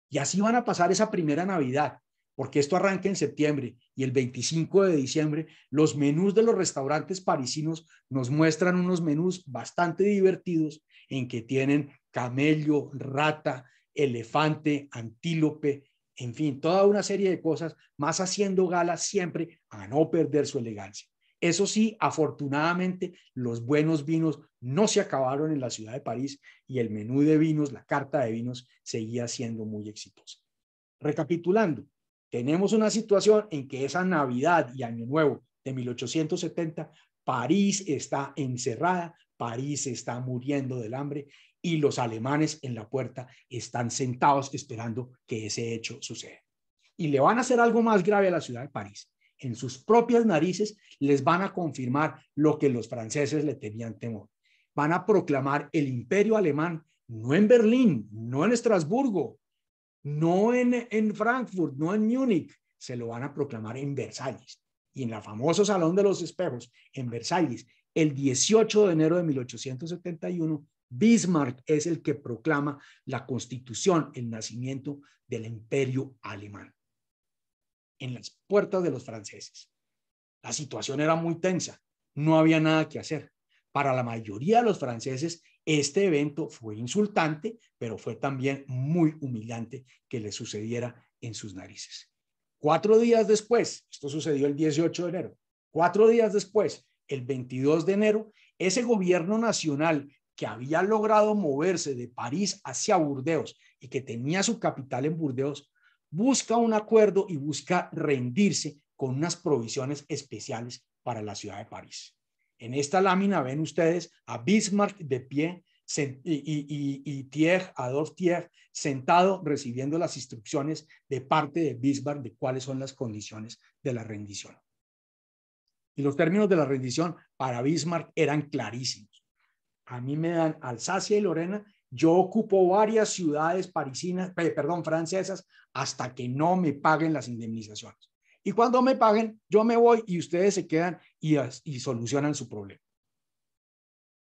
Y así van a pasar esa primera Navidad, porque esto arranca en septiembre y el 25 de diciembre los menús de los restaurantes parisinos nos muestran unos menús bastante divertidos en que tienen camello, rata, elefante, antílope, en fin, toda una serie de cosas, más haciendo gala siempre a no perder su elegancia. Eso sí, afortunadamente, los buenos vinos no se acabaron en la ciudad de París y el menú de vinos, la carta de vinos, seguía siendo muy exitosa. Recapitulando, tenemos una situación en que esa Navidad y Año Nuevo de 1870, París está encerrada, París está muriendo del hambre y los alemanes en la puerta están sentados esperando que ese hecho suceda. Y le van a hacer algo más grave a la ciudad de París. En sus propias narices les van a confirmar lo que los franceses le tenían temor. Van a proclamar el imperio alemán no en Berlín, no en Estrasburgo, no en, en Frankfurt, no en Múnich, se lo van a proclamar en Versalles y en la famoso Salón de los Espejos en Versalles el 18 de enero de 1871 Bismarck es el que proclama la constitución, el nacimiento del imperio alemán en las puertas de los franceses. La situación era muy tensa, no había nada que hacer. Para la mayoría de los franceses, este evento fue insultante, pero fue también muy humillante que le sucediera en sus narices. Cuatro días después, esto sucedió el 18 de enero, cuatro días después, el 22 de enero, ese gobierno nacional que había logrado moverse de París hacia Burdeos y que tenía su capital en Burdeos, busca un acuerdo y busca rendirse con unas provisiones especiales para la ciudad de París. En esta lámina ven ustedes a Bismarck de pie y, y, y, Adolf Thiers, sentado recibiendo las instrucciones de parte de Bismarck de cuáles son las condiciones de la rendición. Y los términos de la rendición para Bismarck eran clarísimos a mí me dan Alsacia y Lorena, yo ocupo varias ciudades parisinas, perdón, francesas, hasta que no me paguen las indemnizaciones. Y cuando me paguen, yo me voy y ustedes se quedan y, y solucionan su problema.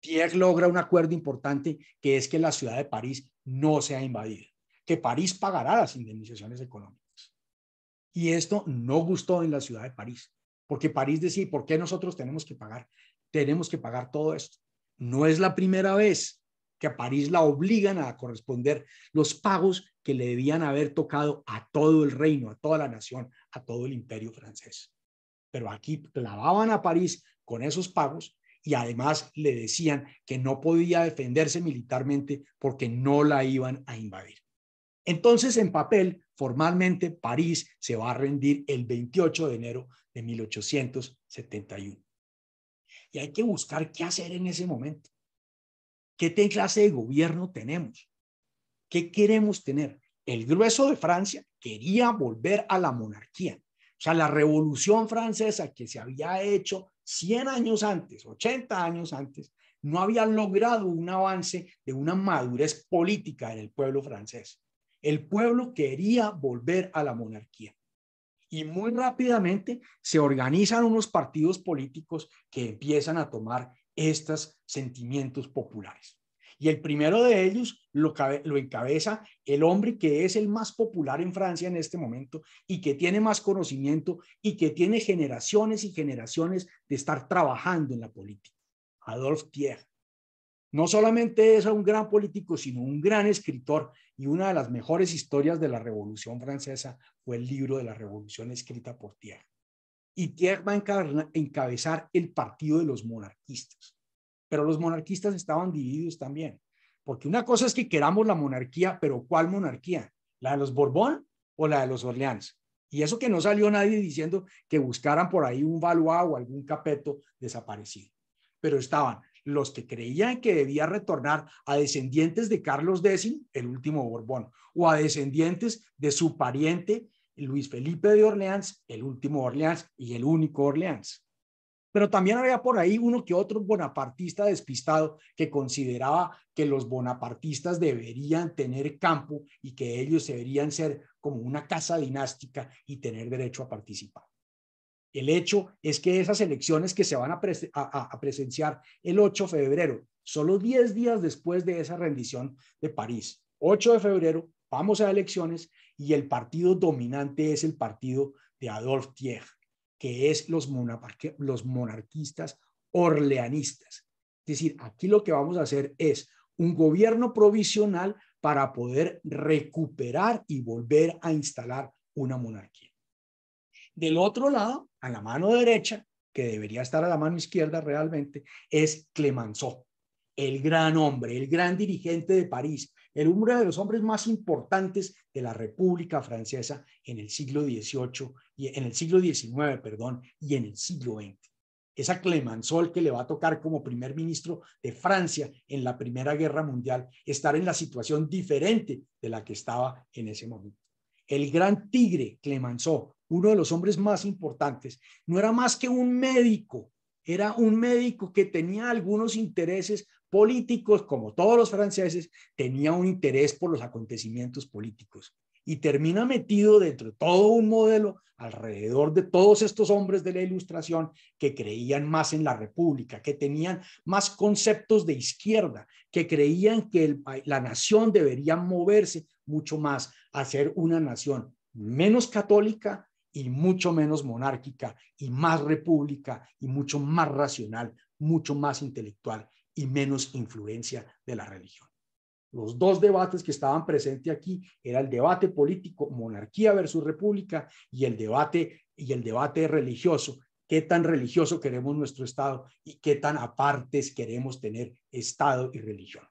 Pierre logra un acuerdo importante que es que la ciudad de París no sea invadida, que París pagará las indemnizaciones económicas. Y esto no gustó en la ciudad de París, porque París decía, ¿por qué nosotros tenemos que pagar? Tenemos que pagar todo esto. No es la primera vez que a París la obligan a corresponder los pagos que le debían haber tocado a todo el reino, a toda la nación, a todo el imperio francés. Pero aquí clavaban a París con esos pagos y además le decían que no podía defenderse militarmente porque no la iban a invadir. Entonces, en papel, formalmente, París se va a rendir el 28 de enero de 1871 y hay que buscar qué hacer en ese momento. ¿Qué clase de gobierno tenemos? ¿Qué queremos tener? El grueso de Francia quería volver a la monarquía. O sea, la revolución francesa que se había hecho 100 años antes, 80 años antes, no había logrado un avance de una madurez política en el pueblo francés. El pueblo quería volver a la monarquía y muy rápidamente se organizan unos partidos políticos que empiezan a tomar estos sentimientos populares. Y el primero de ellos lo, lo, encabeza el hombre que es el más popular en Francia en este momento y que tiene más conocimiento y que tiene generaciones y generaciones de estar trabajando en la política, Adolphe Thiers. No solamente es un gran político, sino un gran escritor y una de las mejores historias de la Revolución Francesa fue el libro de la Revolución escrita por Thiers. Y Thiers va a encabezar el partido de los monarquistas. Pero los monarquistas estaban divididos también, porque una cosa es que queramos la monarquía, pero ¿cuál monarquía? ¿La de los Borbón o la de los Orleans? Y eso que no salió nadie diciendo que buscaran por ahí un Valois o algún capeto desaparecido. Pero estaban los que creían que debía retornar a descendientes de Carlos X, el último Borbón, o a descendientes de su pariente Luis Felipe de Orleans, el último Orleans y el único Orleans. Pero también había por ahí uno que otro bonapartista despistado que consideraba que los bonapartistas deberían tener campo y que ellos deberían ser como una casa dinástica y tener derecho a participar. El hecho es que esas elecciones que se van a, presenciar el 8 de febrero, solo 10 días después de esa rendición de París, 8 de febrero, vamos a elecciones y el partido dominante es el partido de Adolphe Thiers, que es los, los monarquistas orleanistas. Es decir, aquí lo que vamos a hacer es un gobierno provisional para poder recuperar y volver a instalar una monarquía. Del otro lado, a la mano derecha, que debería estar a la mano izquierda realmente, es Clemenceau, el gran hombre, el gran dirigente de París, el hombre de los hombres más importantes de la República Francesa en el siglo XVIII, y en el siglo XIX, perdón, y en el siglo XX. Es a Clemenceau el que le va a tocar como primer ministro de Francia en la Primera Guerra Mundial estar en la situación diferente de la que estaba en ese momento. El gran tigre Clemenceau, uno de los hombres más importantes, no era más que un médico, era un médico que tenía algunos intereses políticos, como todos los franceses, tenía un interés por los acontecimientos políticos y termina metido dentro de todo un modelo alrededor de todos estos hombres de la Ilustración que creían más en la República, que tenían más conceptos de izquierda, que creían que la nación debería moverse mucho más a ser una nación menos católica, y mucho menos monárquica y más república y mucho más racional, mucho más intelectual y menos influencia de la religión. Los dos debates que estaban presentes aquí era el debate político monarquía versus república y el debate y el debate religioso, qué tan religioso queremos nuestro estado y qué tan apartes queremos tener estado y religión.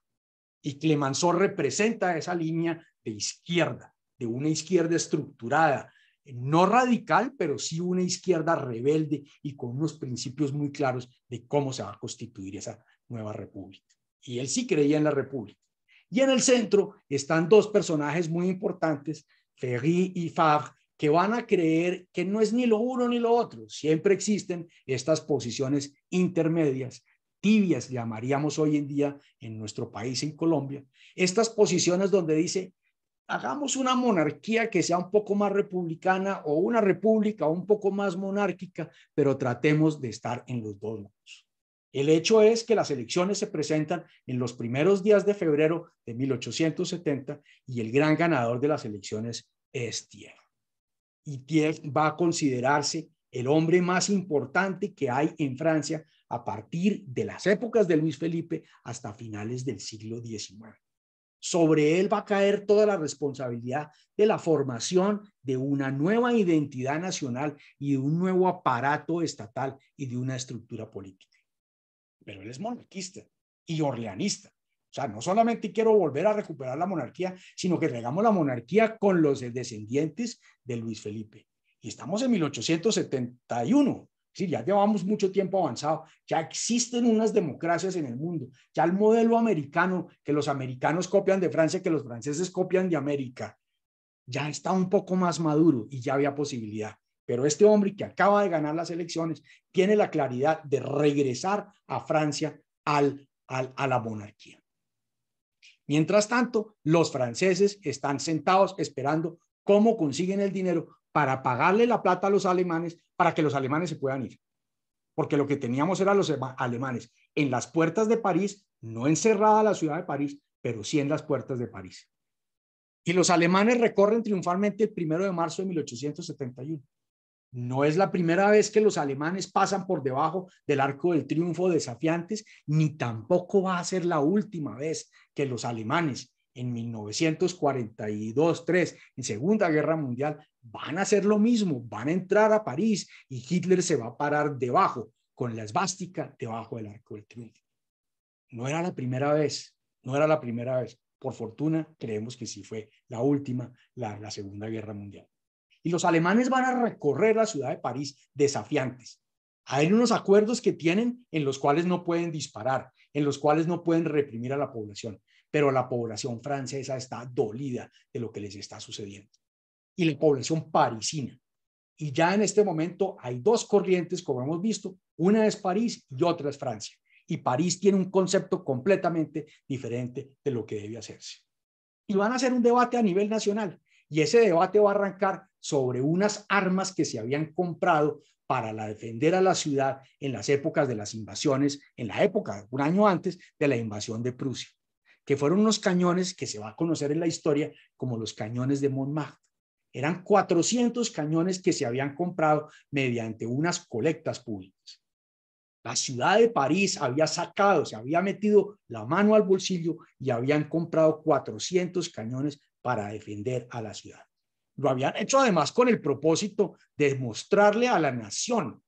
Y Clemenceau representa esa línea de izquierda, de una izquierda estructurada, no radical, pero sí una izquierda rebelde y con unos principios muy claros de cómo se va a constituir esa nueva república. Y él sí creía en la república. Y en el centro están dos personajes muy importantes, Ferry y Favre, que van a creer que no es ni lo uno ni lo otro. Siempre existen estas posiciones intermedias, tibias llamaríamos hoy en día en nuestro país, en Colombia, estas posiciones donde dice hagamos una monarquía que sea un poco más republicana o una república un poco más monárquica, pero tratemos de estar en los dos lados. El hecho es que las elecciones se presentan en los primeros días de febrero de 1870 y el gran ganador de las elecciones es Thiers. Y Thiers va a considerarse el hombre más importante que hay en Francia a partir de las épocas de Luis Felipe hasta finales del siglo XIX sobre él va a caer toda la responsabilidad de la formación de una nueva identidad nacional y de un nuevo aparato estatal y de una estructura política. Pero él es monarquista y orleanista. O sea, no solamente quiero volver a recuperar la monarquía, sino que regamos la monarquía con los descendientes de Luis Felipe. Y estamos en 1871 ya llevamos mucho tiempo avanzado, ya existen unas democracias en el mundo, ya el modelo americano que los americanos copian de Francia, que los franceses copian de América, ya está un poco más maduro y ya había posibilidad. Pero este hombre que acaba de ganar las elecciones tiene la claridad de regresar a Francia a la monarquía. Mientras tanto, los franceses están sentados esperando cómo consiguen el dinero para pagarle la plata a los alemanes para que los alemanes se puedan ir. Porque lo que teníamos eran los alemanes en las puertas de París, no encerrada la ciudad de París, pero sí en las puertas de París. Y los alemanes recorren triunfalmente el primero de marzo de 1871. No es la primera vez que los alemanes pasan por debajo del arco del triunfo desafiantes, ni tampoco va a ser la última vez que los alemanes en 1942-3, en Segunda Guerra Mundial, van a hacer lo mismo, van a entrar a París y Hitler se va a parar debajo, con la esvástica debajo del arco del triunfo. No era la primera vez, no era la primera vez. Por fortuna, creemos que sí fue la última, la, la Segunda Guerra Mundial. Y los alemanes van a recorrer la ciudad de París desafiantes. Hay unos acuerdos que tienen en los cuales no pueden disparar, en los cuales no pueden reprimir a la población, pero la población francesa está dolida de lo que les está sucediendo y la población parisina. Y ya en este momento hay dos corrientes, como hemos visto, una es París y otra es Francia. Y París tiene un concepto completamente diferente de lo que debe hacerse. Y van a hacer un debate a nivel nacional. Y ese debate va a arrancar sobre unas armas que se habían comprado para la defender a la ciudad en las épocas de las invasiones, en la época, un año antes de la invasión de Prusia, que fueron unos cañones que se va a conocer en la historia como los cañones de Montmartre. Eran 400 cañones que se habían comprado mediante unas colectas públicas. La ciudad de París había sacado, se había metido la mano al bolsillo y habían comprado 400 cañones para defender a la ciudad. Lo habían hecho además con el propósito de mostrarle a la nación,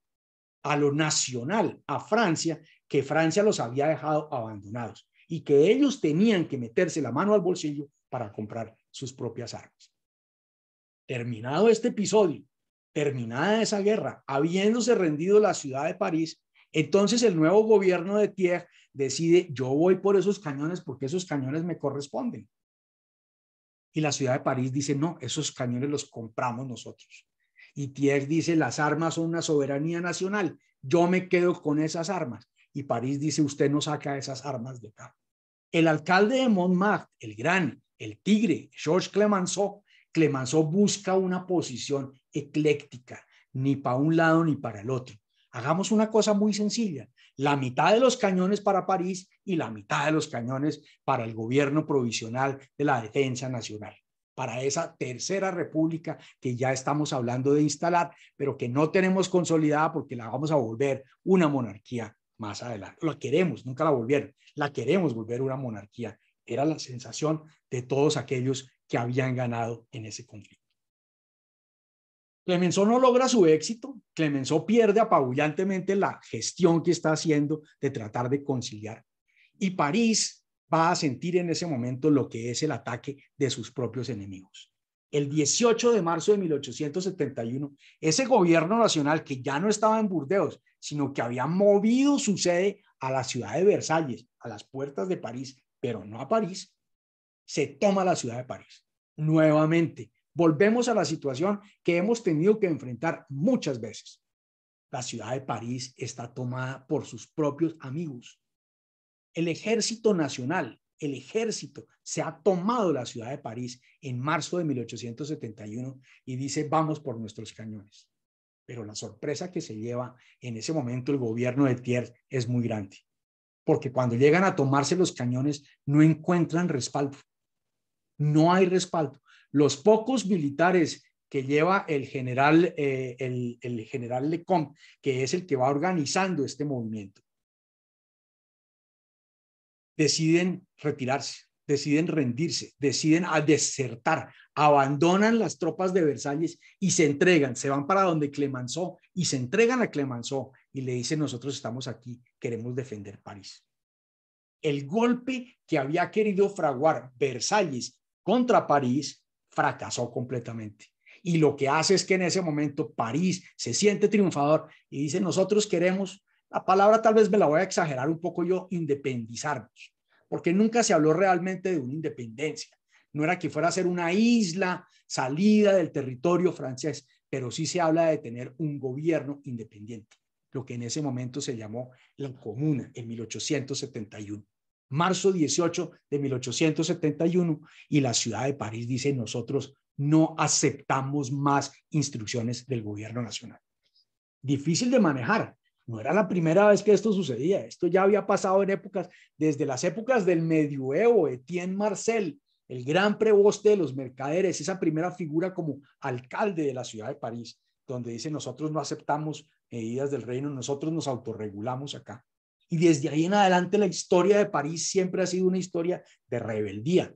a lo nacional, a Francia, que Francia los había dejado abandonados y que ellos tenían que meterse la mano al bolsillo para comprar sus propias armas terminado este episodio, terminada esa guerra, habiéndose rendido la ciudad de París, entonces el nuevo gobierno de Thiers decide, yo voy por esos cañones porque esos cañones me corresponden. Y la ciudad de París dice, no, esos cañones los compramos nosotros. Y Thiers dice, las armas son una soberanía nacional, yo me quedo con esas armas. Y París dice, usted no saca esas armas de acá. El alcalde de Montmartre, el gran, el tigre, Georges Clemenceau, Clemenceau busca una posición ecléctica, ni para un lado ni para el otro. Hagamos una cosa muy sencilla, la mitad de los cañones para París y la mitad de los cañones para el gobierno provisional de la Defensa Nacional, para esa tercera república que ya estamos hablando de instalar, pero que no tenemos consolidada porque la vamos a volver una monarquía más adelante. La queremos, nunca la volvieron, la queremos volver una monarquía. Era la sensación de todos aquellos que habían ganado en ese conflicto. Clemenceau no logra su éxito, Clemenceau pierde apabullantemente la gestión que está haciendo de tratar de conciliar y París va a sentir en ese momento lo que es el ataque de sus propios enemigos. El 18 de marzo de 1871, ese gobierno nacional que ya no estaba en Burdeos, sino que había movido su sede a la ciudad de Versalles, a las puertas de París, pero no a París, se toma la ciudad de París nuevamente. Volvemos a la situación que hemos tenido que enfrentar muchas veces. La ciudad de París está tomada por sus propios amigos. El ejército nacional, el ejército, se ha tomado la ciudad de París en marzo de 1871 y dice, vamos por nuestros cañones. Pero la sorpresa que se lleva en ese momento el gobierno de Thiers es muy grande, porque cuando llegan a tomarse los cañones no encuentran respaldo no hay respaldo. Los pocos militares que lleva el general, eh, el, general Lecomte, que es el que va organizando este movimiento, deciden retirarse, deciden rendirse, deciden a desertar, abandonan las tropas de Versalles y se entregan, se van para donde Clemenceau y se entregan a Clemenceau y le dicen, nosotros estamos aquí, queremos defender París. El golpe que había querido fraguar Versalles contra París fracasó completamente. Y lo que hace es que en ese momento París se siente triunfador y dice, nosotros queremos, la palabra tal vez me la voy a exagerar un poco yo, independizarnos, porque nunca se habló realmente de una independencia. No era que fuera a ser una isla salida del territorio francés, pero sí se habla de tener un gobierno independiente, lo que en ese momento se llamó la Comuna en 1871 marzo 18 de 1871, y la ciudad de París dice, nosotros no aceptamos más instrucciones del gobierno nacional. Difícil de manejar. No era la primera vez que esto sucedía. Esto ya había pasado en épocas, desde las épocas del medioevo, Etienne Marcel, el gran preboste de los mercaderes, esa primera figura como alcalde de la ciudad de París, donde dice nosotros no aceptamos medidas del reino, nosotros nos autorregulamos acá. Y desde ahí en adelante la historia de París siempre ha sido una historia de rebeldía.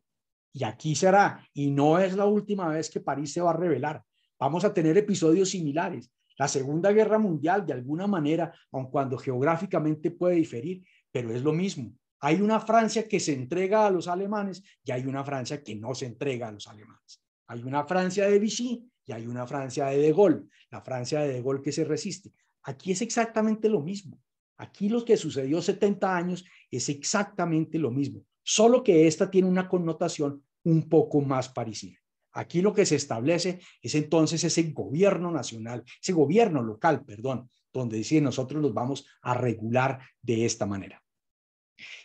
Y aquí será. Y no es la última vez que París se va a rebelar. Vamos a tener episodios similares. La Segunda Guerra Mundial, de alguna manera, aun cuando geográficamente puede diferir, pero es lo mismo. Hay una Francia que se entrega a los alemanes y hay una Francia que no se entrega a los alemanes. Hay una Francia de Vichy y hay una Francia de De Gaulle, la Francia de De Gaulle que se resiste. Aquí es exactamente lo mismo. Aquí lo que sucedió 70 años es exactamente lo mismo, solo que esta tiene una connotación un poco más parecida. Aquí lo que se establece es entonces ese gobierno nacional, ese gobierno local, perdón, donde dice nosotros nos vamos a regular de esta manera.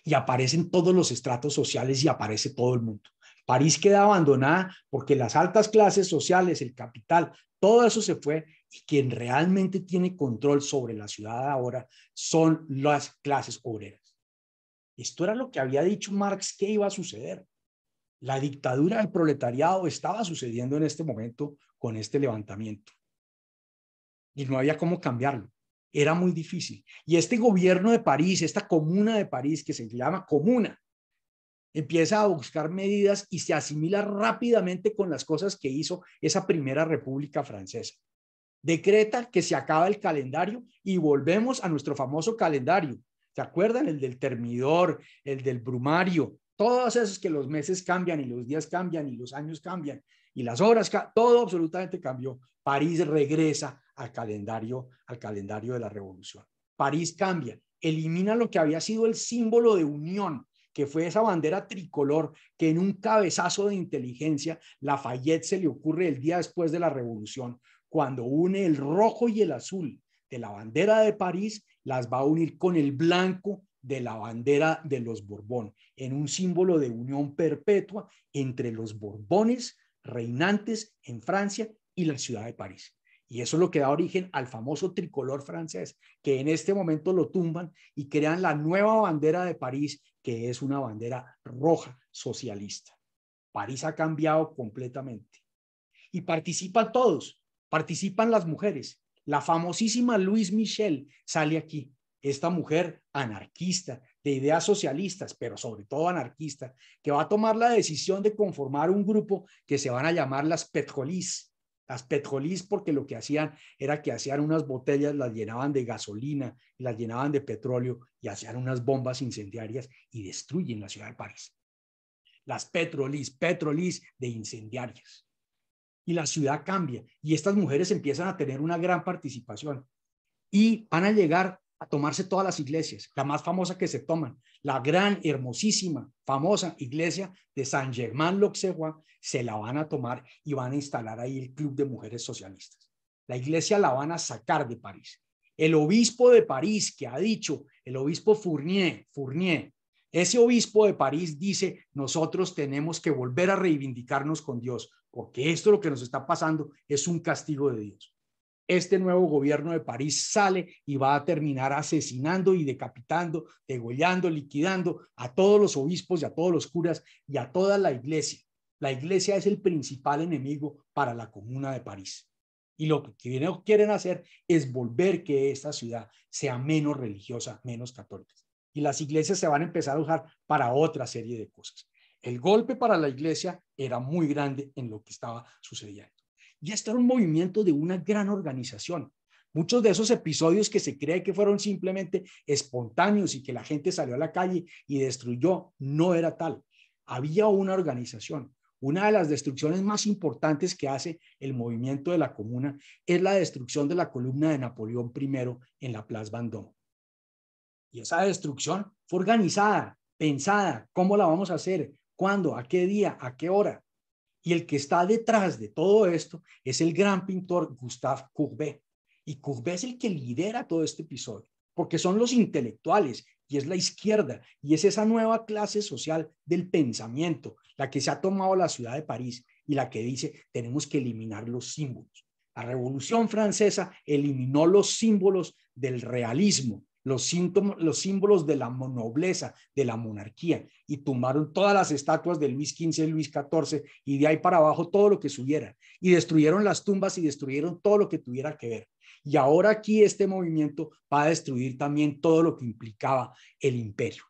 Y aparecen todos los estratos sociales y aparece todo el mundo. París queda abandonada porque las altas clases sociales, el capital, todo eso se fue y quien realmente tiene control sobre la ciudad ahora son las clases obreras. Esto era lo que había dicho Marx que iba a suceder. La dictadura del proletariado estaba sucediendo en este momento con este levantamiento. Y no había cómo cambiarlo. Era muy difícil. Y este gobierno de París, esta comuna de París que se llama comuna, empieza a buscar medidas y se asimila rápidamente con las cosas que hizo esa primera República Francesa. Decreta que se acaba el calendario y volvemos a nuestro famoso calendario. ¿Se acuerdan? El del termidor, el del brumario, todos esos que los meses cambian y los días cambian y los años cambian y las horas, todo absolutamente cambió. París regresa al calendario, al calendario de la revolución. París cambia, elimina lo que había sido el símbolo de unión, que fue esa bandera tricolor que en un cabezazo de inteligencia Lafayette se le ocurre el día después de la revolución, cuando une el rojo y el azul de la bandera de París, las va a unir con el blanco de la bandera de los Borbón, en un símbolo de unión perpetua entre los Borbones reinantes en Francia y la ciudad de París. Y eso es lo que da origen al famoso tricolor francés, que en este momento lo tumban y crean la nueva bandera de París que es una bandera roja socialista. París ha cambiado completamente. Y participan todos, participan las mujeres. La famosísima Louise Michel sale aquí, esta mujer anarquista, de ideas socialistas, pero sobre todo anarquista, que va a tomar la decisión de conformar un grupo que se van a llamar las Petrolis, las petrolís porque lo que hacían era que hacían unas botellas, las llenaban de gasolina y las llenaban de petróleo y hacían unas bombas incendiarias y destruyen la ciudad de París. Las petrolis, petrolís de incendiarias. Y la ciudad cambia y estas mujeres empiezan a tener una gran participación y van a llegar tomarse todas las iglesias, la más famosa que se toman, la gran, hermosísima, famosa iglesia de San Germán Loxegua, se la van a tomar y van a instalar ahí el Club de Mujeres Socialistas. La iglesia la van a sacar de París. El obispo de París que ha dicho, el obispo Fournier, Fournier, ese obispo de París dice, nosotros tenemos que volver a reivindicarnos con Dios, porque esto lo que nos está pasando es un castigo de Dios este nuevo gobierno de París sale y va a terminar asesinando y decapitando, degollando, liquidando a todos los obispos y a todos los curas y a toda la iglesia. La iglesia es el principal enemigo para la comuna de París. Y lo que quieren hacer es volver que esta ciudad sea menos religiosa, menos católica. Y las iglesias se van a empezar a usar para otra serie de cosas. El golpe para la iglesia era muy grande en lo que estaba sucediendo. Y este era un movimiento de una gran organización. Muchos de esos episodios que se cree que fueron simplemente espontáneos y que la gente salió a la calle y destruyó, no era tal. Había una organización. Una de las destrucciones más importantes que hace el movimiento de la comuna es la destrucción de la columna de Napoleón I en la Plaza Vendôme. Y esa destrucción fue organizada, pensada, cómo la vamos a hacer, cuándo, a qué día, a qué hora. Y el que está detrás de todo esto es el gran pintor Gustave Courbet. Y Courbet es el que lidera todo este episodio, porque son los intelectuales y es la izquierda y es esa nueva clase social del pensamiento, la que se ha tomado la ciudad de París y la que dice tenemos que eliminar los símbolos. La Revolución Francesa eliminó los símbolos del realismo, los, síntomas, los símbolos de la nobleza, de la monarquía, y tumbaron todas las estatuas de Luis XV, y Luis XIV, y de ahí para abajo todo lo que subiera y destruyeron las tumbas y destruyeron todo lo que tuviera que ver. Y ahora aquí este movimiento va a destruir también todo lo que implicaba el imperio.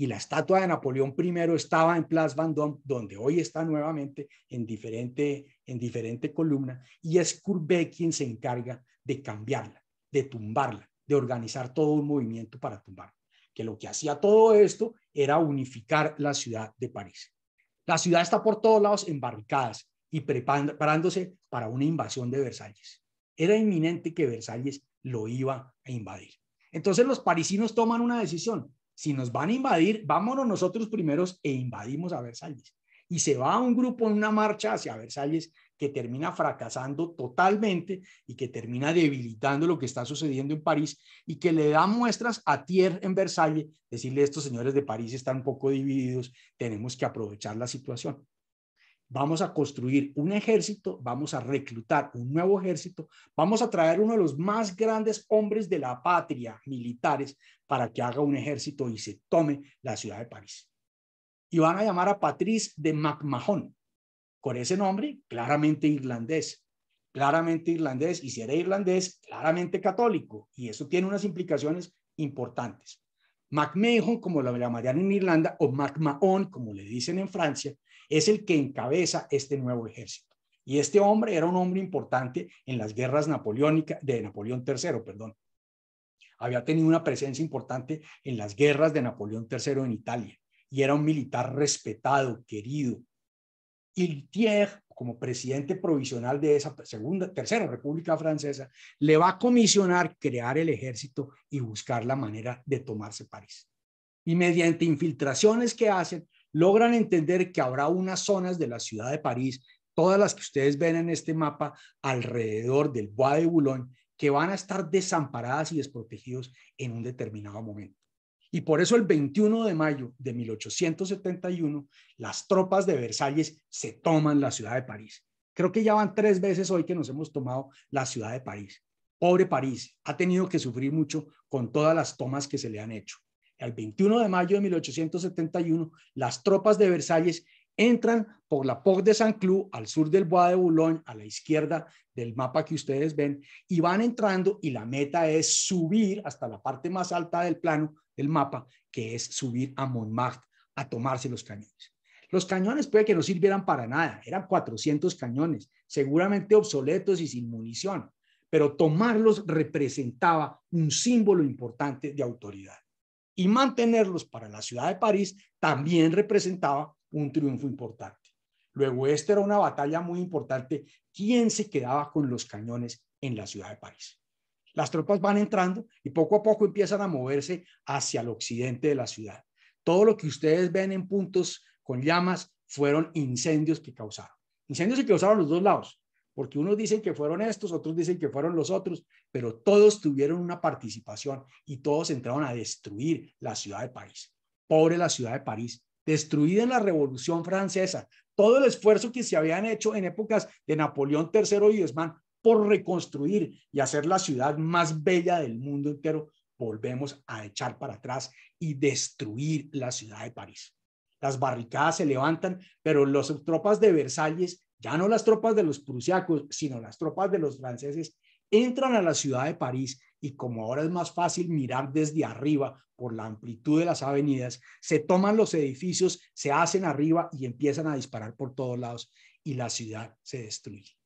Y la estatua de Napoleón I estaba en Place Vendôme, donde hoy está nuevamente en diferente, en diferente columna, y es Courbet quien se encarga de cambiarla, de tumbarla de organizar todo un movimiento para tumbar, que lo que hacía todo esto era unificar la ciudad de París. La ciudad está por todos lados barricadas y preparándose para una invasión de Versalles. Era inminente que Versalles lo iba a invadir. Entonces los parisinos toman una decisión. Si nos van a invadir, vámonos nosotros primeros e invadimos a Versalles y se va a un grupo en una marcha hacia Versalles que termina fracasando totalmente y que termina debilitando lo que está sucediendo en París y que le da muestras a Thiers en Versalles, decirle estos señores de París están un poco divididos, tenemos que aprovechar la situación. Vamos a construir un ejército, vamos a reclutar un nuevo ejército, vamos a traer uno de los más grandes hombres de la patria, militares, para que haga un ejército y se tome la ciudad de París y van a llamar a Patrice de MacMahon, con ese nombre claramente irlandés, claramente irlandés, y si era irlandés, claramente católico, y eso tiene unas implicaciones importantes. MacMahon, como lo llamarían en Irlanda, o MacMahon, como le dicen en Francia, es el que encabeza este nuevo ejército. Y este hombre era un hombre importante en las guerras napoleónicas, de Napoleón III, perdón. Había tenido una presencia importante en las guerras de Napoleón III en Italia y era un militar respetado, querido. Y Thiers, como presidente provisional de esa segunda, tercera República Francesa, le va a comisionar crear el ejército y buscar la manera de tomarse París. Y mediante infiltraciones que hacen, logran entender que habrá unas zonas de la ciudad de París, todas las que ustedes ven en este mapa, alrededor del Bois de Boulogne, que van a estar desamparadas y desprotegidos en un determinado momento. Y por eso el 21 de mayo de 1871, las tropas de Versalles se toman la ciudad de París. Creo que ya van tres veces hoy que nos hemos tomado la ciudad de París. Pobre París, ha tenido que sufrir mucho con todas las tomas que se le han hecho. El 21 de mayo de 1871, las tropas de Versalles entran por la Porte de saint Cloud, al sur del Bois de Boulogne, a la izquierda del mapa que ustedes ven, y van entrando y la meta es subir hasta la parte más alta del plano del mapa, que es subir a Montmartre a tomarse los cañones. Los cañones puede que no sirvieran para nada, eran 400 cañones, seguramente obsoletos y sin munición, pero tomarlos representaba un símbolo importante de autoridad. Y mantenerlos para la ciudad de París también representaba un triunfo importante. Luego, esta era una batalla muy importante. ¿Quién se quedaba con los cañones en la ciudad de París? Las tropas van entrando y poco a poco empiezan a moverse hacia el occidente de la ciudad. Todo lo que ustedes ven en puntos con llamas fueron incendios que causaron. Incendios que causaron los dos lados, porque unos dicen que fueron estos, otros dicen que fueron los otros, pero todos tuvieron una participación y todos entraron a destruir la ciudad de París. Pobre la ciudad de París, destruida en la Revolución Francesa. Todo el esfuerzo que se habían hecho en épocas de Napoleón III y Desmán por reconstruir y hacer la ciudad más bella del mundo entero, volvemos a echar para atrás y destruir la ciudad de París. Las barricadas se levantan, pero las tropas de Versalles, ya no las tropas de los prusiacos, sino las tropas de los franceses, entran a la ciudad de París y como ahora es más fácil mirar desde arriba por la amplitud de las avenidas, se toman los edificios, se hacen arriba y empiezan a disparar por todos lados y la ciudad se destruye.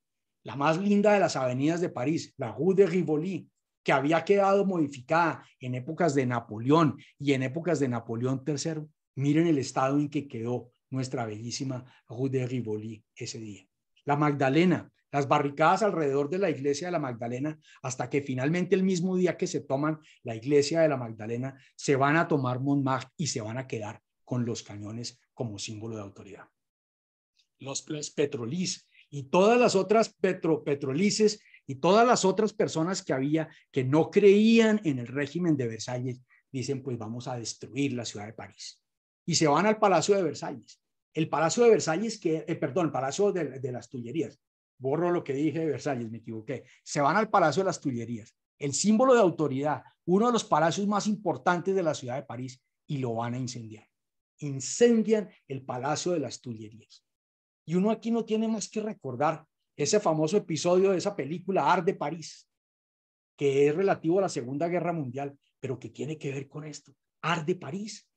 La más linda de las avenidas de París, la Rue de Rivoli, que había quedado modificada en épocas de Napoleón y en épocas de Napoleón III. Miren el estado en que quedó nuestra bellísima Rue de Rivoli ese día. La Magdalena, las barricadas alrededor de la iglesia de la Magdalena, hasta que finalmente el mismo día que se toman la iglesia de la Magdalena, se van a tomar Montmartre y se van a quedar con los cañones como símbolo de autoridad. Los petrolis y todas las otras petro, y todas las otras personas que había que no creían en el régimen de Versalles, dicen pues vamos a destruir la ciudad de París. Y se van al Palacio de Versalles. El Palacio de Versalles, que, eh, perdón, el Palacio de, de las Tullerías, borro lo que dije de Versalles, me equivoqué, se van al Palacio de las Tullerías, el símbolo de autoridad, uno de los palacios más importantes de la ciudad de París, y lo van a incendiar. Incendian el Palacio de las Tullerías. Y uno aquí no tiene más que recordar ese famoso episodio de esa película Arde París, que es relativo a la Segunda Guerra Mundial, pero que tiene que ver con esto. Arde París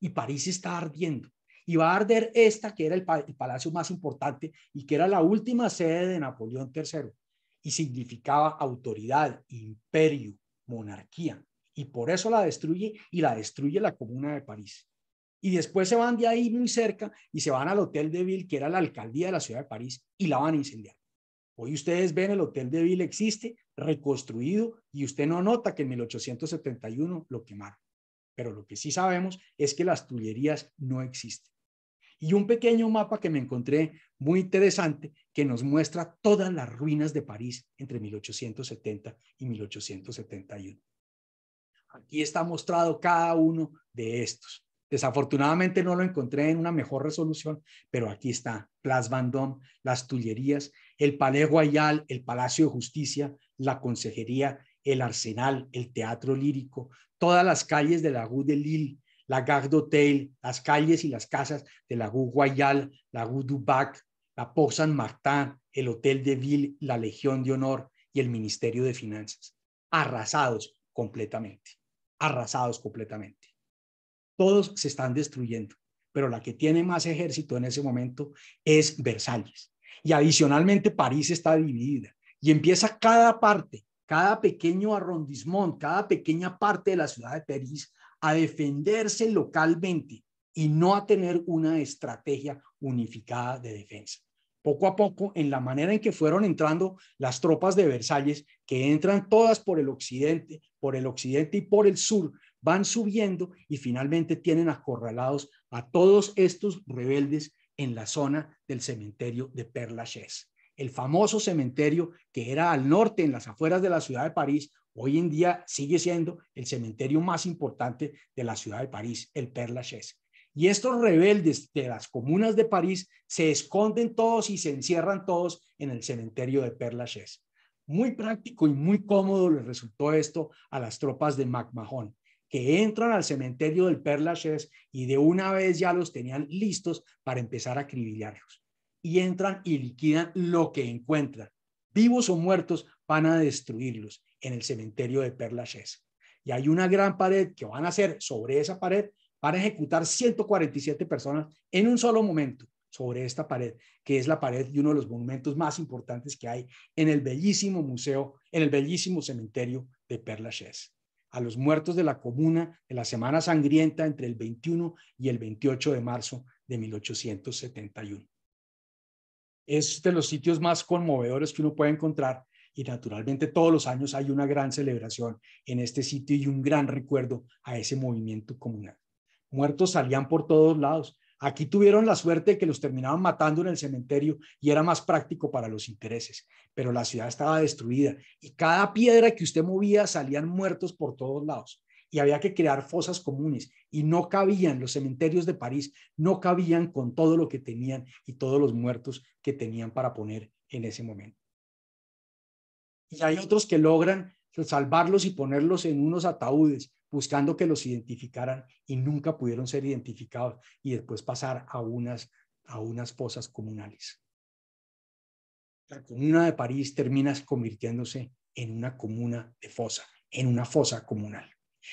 y París está ardiendo y va a arder esta, que era el, palacio más importante y que era la última sede de Napoleón III y significaba autoridad, imperio, monarquía. Y por eso la destruye y la destruye la Comuna de París. Y después se van de ahí muy cerca y se van al Hotel de Ville, que era la alcaldía de la ciudad de París, y la van a incendiar. Hoy ustedes ven el Hotel de Ville existe, reconstruido, y usted no nota que en 1871 lo quemaron. Pero lo que sí sabemos es que las Tullerías no existen y un pequeño mapa que me encontré muy interesante que nos muestra todas las ruinas de París entre 1870 y 1871. Aquí está mostrado cada uno de estos. Desafortunadamente no lo encontré en una mejor resolución, pero aquí está Place Vendôme, las Tullerías, el Palais Royal, el Palacio de Justicia, la Consejería, el Arsenal, el Teatro Lírico, todas las calles de la Rue de Lille, la Gare Hotel, las calles y las casas de la Rue Royale, la Rue du Bac, la Pau Saint-Martin, el Hotel de Ville, la Legión de Honor y el Ministerio de Finanzas. Arrasados completamente, arrasados completamente. Todos se están destruyendo, pero la que tiene más ejército en ese momento es Versalles. Y adicionalmente París está dividida y empieza cada parte, cada pequeño arrondissement, cada pequeña parte de la ciudad de París a defenderse localmente y no a tener una estrategia unificada de defensa. Poco a poco, en la manera en que fueron entrando las tropas de Versalles, que entran todas por el occidente, por el occidente y por el sur, van subiendo y finalmente tienen acorralados a todos estos rebeldes en la zona del cementerio de Père Lachaise el famoso cementerio que era al norte, en las afueras de la ciudad de París, Hoy en día sigue siendo el cementerio más importante de la ciudad de París, el Père Lachaise. Y estos rebeldes de las comunas de París se esconden todos y se encierran todos en el cementerio de Père Lachaise. Muy práctico y muy cómodo les resultó esto a las tropas de MacMahon, que entran al cementerio del Père Lachaise y de una vez ya los tenían listos para empezar a acribillarlos. Y entran y liquidan lo que encuentran, vivos o muertos, van a destruirlos en el cementerio de Père Y hay una gran pared que van a hacer sobre esa pared, para ejecutar 147 personas en un solo momento sobre esta pared, que es la pared y uno de los monumentos más importantes que hay en el bellísimo museo, en el bellísimo cementerio de Père A los muertos de la comuna de la Semana Sangrienta entre el 21 y el 28 de marzo de 1871. Es de los sitios más conmovedores que uno puede encontrar y naturalmente todos los años hay una gran celebración en este sitio y un gran recuerdo a ese movimiento comunal. Muertos salían por todos lados. Aquí tuvieron la suerte de que los terminaban matando en el cementerio y era más práctico para los intereses, pero la ciudad estaba destruida y cada piedra que usted movía salían muertos por todos lados y había que crear fosas comunes y no cabían los cementerios de París, no cabían con todo lo que tenían y todos los muertos que tenían para poner en ese momento y hay otros que logran salvarlos y ponerlos en unos ataúdes, buscando que los identificaran y nunca pudieron ser identificados y después pasar a unas, fosas comunales. La comuna de París termina convirtiéndose en una comuna de fosa, en una fosa comunal.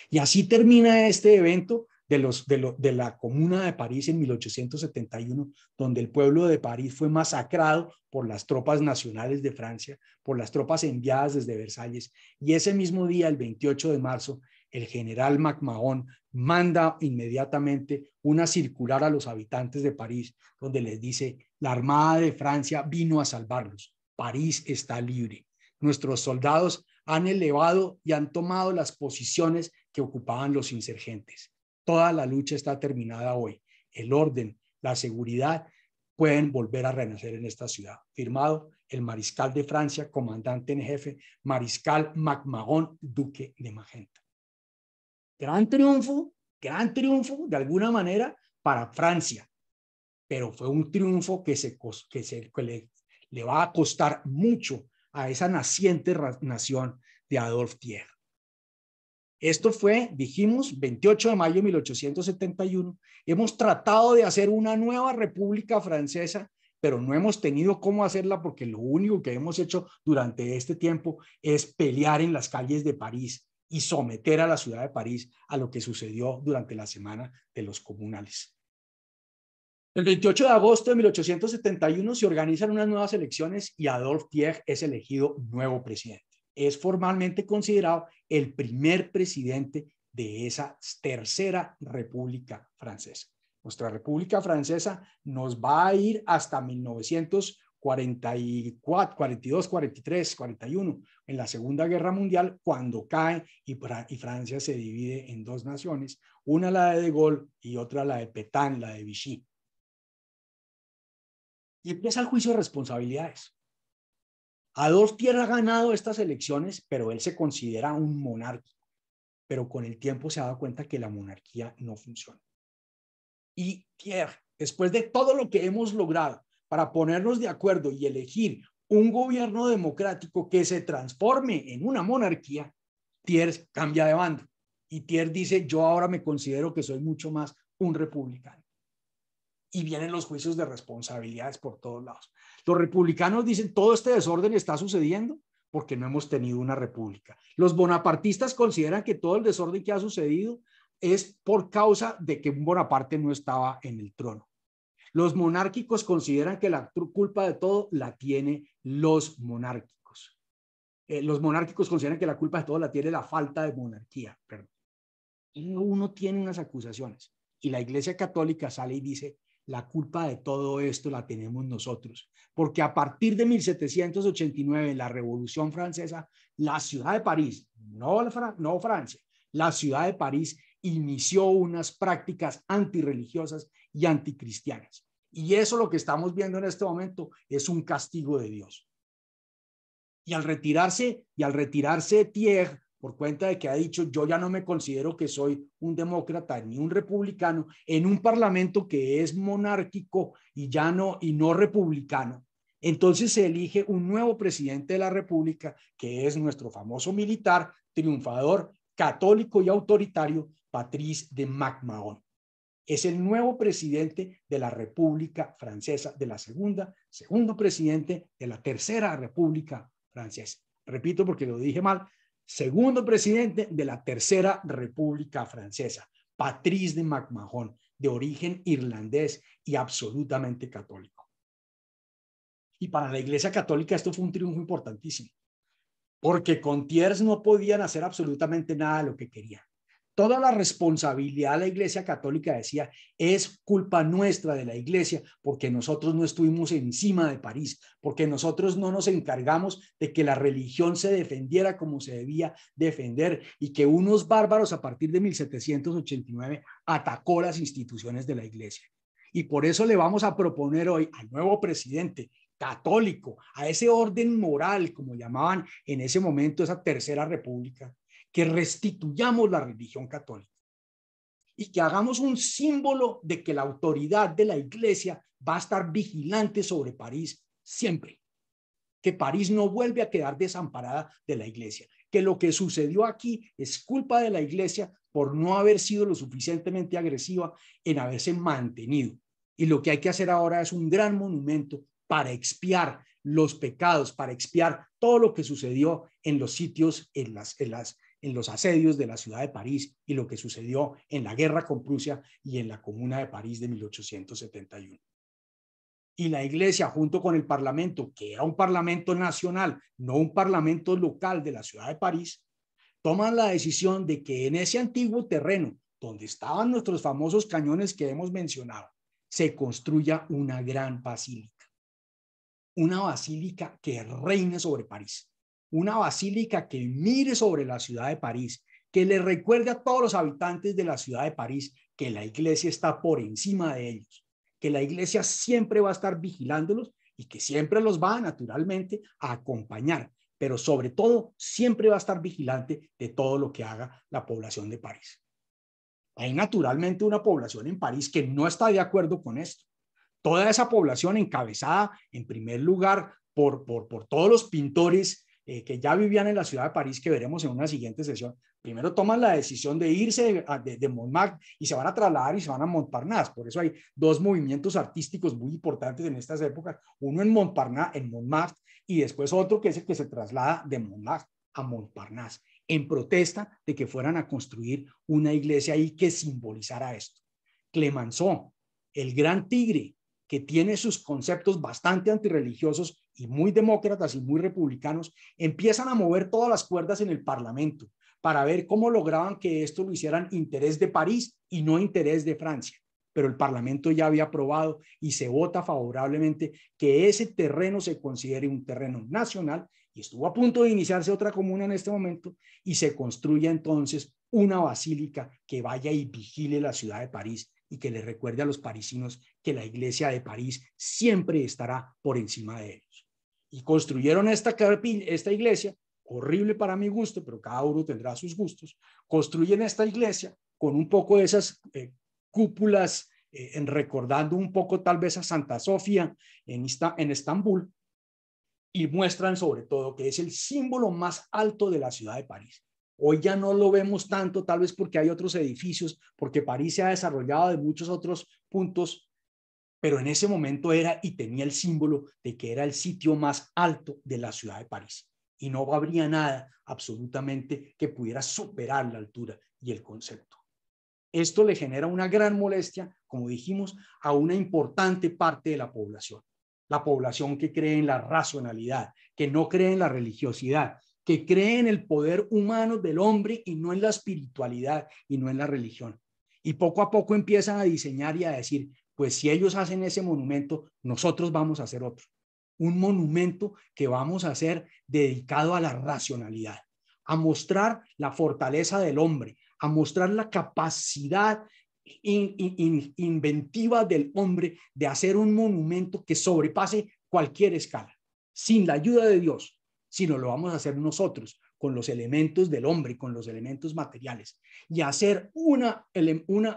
Y así termina este evento de, la Comuna de París en 1871, donde el pueblo de París fue masacrado por las tropas nacionales de Francia, por las tropas enviadas desde Versalles. Y ese mismo día, el 28 de marzo, el general MacMahon manda inmediatamente una circular a los habitantes de París, donde les dice, la Armada de Francia vino a salvarlos, París está libre. Nuestros soldados han elevado y han tomado las posiciones que ocupaban los insurgentes. Toda la lucha está terminada hoy. El orden, la seguridad pueden volver a renacer en esta ciudad. Firmado el mariscal de Francia, comandante en jefe, mariscal MacMahon, duque de Magenta. Gran triunfo, gran triunfo de alguna manera para Francia, pero fue un triunfo que, se, que, le, va a costar mucho a esa naciente nación de Adolf Thiers. Esto fue, dijimos, 28 de mayo de 1871. Hemos tratado de hacer una nueva república francesa, pero no hemos tenido cómo hacerla porque lo único que hemos hecho durante este tiempo es pelear en las calles de París y someter a la ciudad de París a lo que sucedió durante la semana de los comunales. El 28 de agosto de 1871 se organizan unas nuevas elecciones y Adolphe Thiers es elegido nuevo presidente es formalmente considerado el primer presidente de esa tercera República Francesa. Nuestra República Francesa nos va a ir hasta 1944, 42, 43, 41, en la Segunda Guerra Mundial, cuando cae y, Francia se divide en dos naciones, una la de De Gaulle y otra la de Petain, la de Vichy. Y empieza el juicio de responsabilidades. Adolf dos ha ganado estas elecciones, pero él se considera un monárquico. Pero con el tiempo se ha dado cuenta que la monarquía no funciona. Y Tier, después de todo lo que hemos logrado para ponernos de acuerdo y elegir un gobierno democrático que se transforme en una monarquía, Thiers cambia de bando. Y Thiers dice, yo ahora me considero que soy mucho más un republicano. Y vienen los juicios de responsabilidades por todos lados. Los republicanos dicen, todo este desorden está sucediendo porque no hemos tenido una república. Los bonapartistas consideran que todo el desorden que ha sucedido es por causa de que un Bonaparte no estaba en el trono. Los monárquicos consideran que la culpa de todo la tiene los monárquicos. Eh, los monárquicos consideran que la culpa de todo la tiene la falta de monarquía. Perdón. uno tiene unas acusaciones. Y la Iglesia Católica sale y dice, la culpa de todo esto la tenemos nosotros porque a partir de 1789, la Revolución Francesa, la ciudad de París, no, Francia, la ciudad de París inició unas prácticas antirreligiosas y anticristianas. Y eso lo que estamos viendo en este momento es un castigo de Dios. Y al retirarse, y al retirarse Thiers por cuenta de que ha dicho yo ya no me considero que soy un demócrata ni un republicano en un parlamento que es monárquico y ya no y no republicano. Entonces se elige un nuevo presidente de la República que es nuestro famoso militar triunfador católico y autoritario Patrice de MacMahon. Es el nuevo presidente de la República Francesa de la segunda, segundo presidente de la tercera República Francesa. Repito porque lo dije mal, segundo presidente de la Tercera República Francesa, Patrice de MacMahon, de origen irlandés y absolutamente católico. Y para la Iglesia Católica esto fue un triunfo importantísimo, porque con Thiers no podían hacer absolutamente nada de lo que querían toda la responsabilidad de la Iglesia Católica, decía, es culpa nuestra de la Iglesia, porque nosotros no estuvimos encima de París, porque nosotros no nos encargamos de que la religión se defendiera como se debía defender y que unos bárbaros a partir de 1789 atacó las instituciones de la Iglesia. Y por eso le vamos a proponer hoy al nuevo presidente católico, a ese orden moral, como llamaban en ese momento esa tercera república, que restituyamos la religión católica y que hagamos un símbolo de que la autoridad de la iglesia va a estar vigilante sobre París siempre, que París no vuelve a quedar desamparada de la iglesia, que lo que sucedió aquí es culpa de la iglesia por no haber sido lo suficientemente agresiva en haberse mantenido. Y lo que hay que hacer ahora es un gran monumento para expiar los pecados, para expiar todo lo que sucedió en los sitios, en las, en las, en los asedios de la ciudad de París y lo que sucedió en la guerra con Prusia y en la Comuna de París de 1871. Y la Iglesia, junto con el Parlamento, que era un Parlamento nacional, no un Parlamento local de la ciudad de París, toman la decisión de que en ese antiguo terreno, donde estaban nuestros famosos cañones que hemos mencionado, se construya una gran basílica. Una basílica que reine sobre París una basílica que mire sobre la ciudad de París, que le recuerde a todos los habitantes de la ciudad de París que la iglesia está por encima de ellos, que la iglesia siempre va a estar vigilándolos y que siempre los va naturalmente a acompañar, pero sobre todo siempre va a estar vigilante de todo lo que haga la población de París. Hay naturalmente una población en París que no está de acuerdo con esto. Toda esa población encabezada en primer lugar por, por todos los pintores eh, que ya vivían en la ciudad de París, que veremos en una siguiente sesión, primero toman la decisión de irse de, de Montmartre y se van a trasladar y se van a Montparnasse. Por eso hay dos movimientos artísticos muy importantes en estas épocas, uno en Montparnasse, en Montmartre, y después otro que es el que se traslada de Montmartre a Montparnasse, en protesta de que fueran a construir una iglesia ahí que simbolizara esto. Clemenceau, el gran tigre, que tiene sus conceptos bastante antirreligiosos y muy demócratas y muy republicanos, empiezan a mover todas las cuerdas en el Parlamento para ver cómo lograban que esto lo hicieran interés de París y no interés de Francia. Pero el Parlamento ya había aprobado y se vota favorablemente que ese terreno se considere un terreno nacional y estuvo a punto de iniciarse otra comuna en este momento y se construya entonces una basílica que vaya y vigile la ciudad de París y que le recuerde a los parisinos que la iglesia de París siempre estará por encima de ellos. Y construyeron esta, esta iglesia, horrible para mi gusto, pero cada uno tendrá sus gustos, construyen esta iglesia con un poco de esas eh, cúpulas, eh, en recordando un poco tal vez a Santa Sofía en Estambul, y muestran sobre todo que es el símbolo más alto de la ciudad de París. Hoy ya no lo vemos tanto, tal vez porque hay otros edificios, porque París se ha desarrollado de muchos otros puntos, pero en ese momento era y tenía el símbolo de que era el sitio más alto de la ciudad de París. Y no habría nada absolutamente que pudiera superar la altura y el concepto. Esto le genera una gran molestia, como dijimos, a una importante parte de la población. La población que cree en la racionalidad, que no cree en la religiosidad, que cree en el poder humano del hombre y no en la espiritualidad y no en la religión. Y poco a poco empiezan a diseñar y a decir, pues si ellos hacen ese monumento, nosotros vamos a hacer otro. Un monumento que vamos a hacer dedicado a la racionalidad, a mostrar la fortaleza del hombre, a mostrar la capacidad inventiva del hombre de hacer un monumento que sobrepase cualquier escala, sin la ayuda de Dios, sino lo vamos a hacer nosotros, con los elementos del hombre, con los elementos materiales, y hacer una,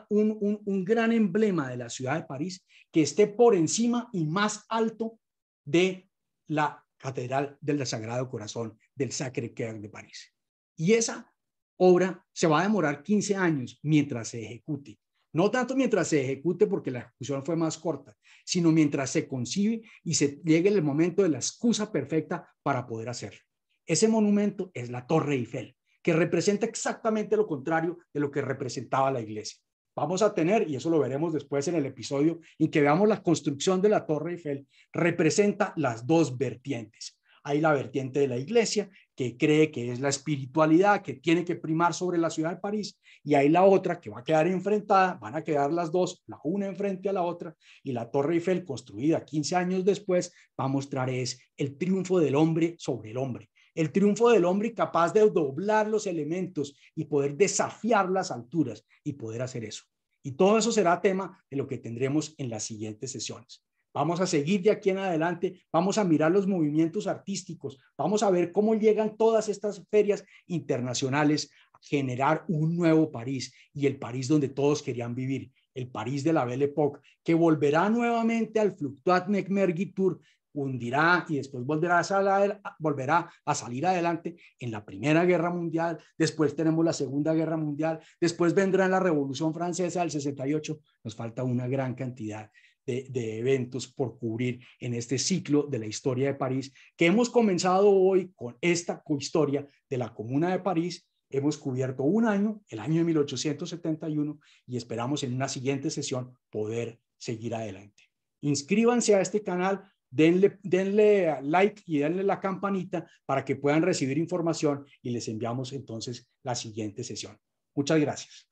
un, un gran emblema de la ciudad de París que esté por encima y más alto de la Catedral del Sagrado Corazón del Sacré-Cœur de París. Y esa obra se va a demorar 15 años mientras se ejecute. No tanto mientras se ejecute, porque la ejecución fue más corta, sino mientras se concibe y se llegue el momento de la excusa perfecta para poder hacerlo. Ese monumento es la Torre Eiffel, que representa exactamente lo contrario de lo que representaba la iglesia. Vamos a tener, y eso lo veremos después en el episodio, en que veamos la construcción de la Torre Eiffel, representa las dos vertientes. Hay la vertiente de la iglesia cree que es la espiritualidad que tiene que primar sobre la ciudad de París, y hay la otra que va a quedar enfrentada, van a quedar las dos, la una enfrente a la otra, y la Torre Eiffel, construida 15 años después, va a mostrar es el triunfo del hombre sobre el hombre, el triunfo del hombre capaz de doblar los elementos y poder desafiar las alturas y poder hacer eso. Y todo eso será tema de lo que tendremos en las siguientes sesiones. Vamos a seguir de aquí en adelante, vamos a mirar los movimientos artísticos, vamos a ver cómo llegan todas estas ferias internacionales a generar un nuevo París y el París donde todos querían vivir, el París de la Belle Époque, que volverá nuevamente al Fluctuat Necmergi hundirá y después volverá a, salir, volverá a salir adelante en la Primera Guerra Mundial, después tenemos la Segunda Guerra Mundial, después vendrá la Revolución Francesa del 68, nos falta una gran cantidad de, eventos por cubrir en este ciclo de la historia de París, que hemos comenzado hoy con esta cohistoria de la Comuna de París. Hemos cubierto un año, el año de 1871, y esperamos en una siguiente sesión poder seguir adelante. Inscríbanse a este canal, denle, denle like y denle la campanita para que puedan recibir información y les enviamos entonces la siguiente sesión. Muchas gracias.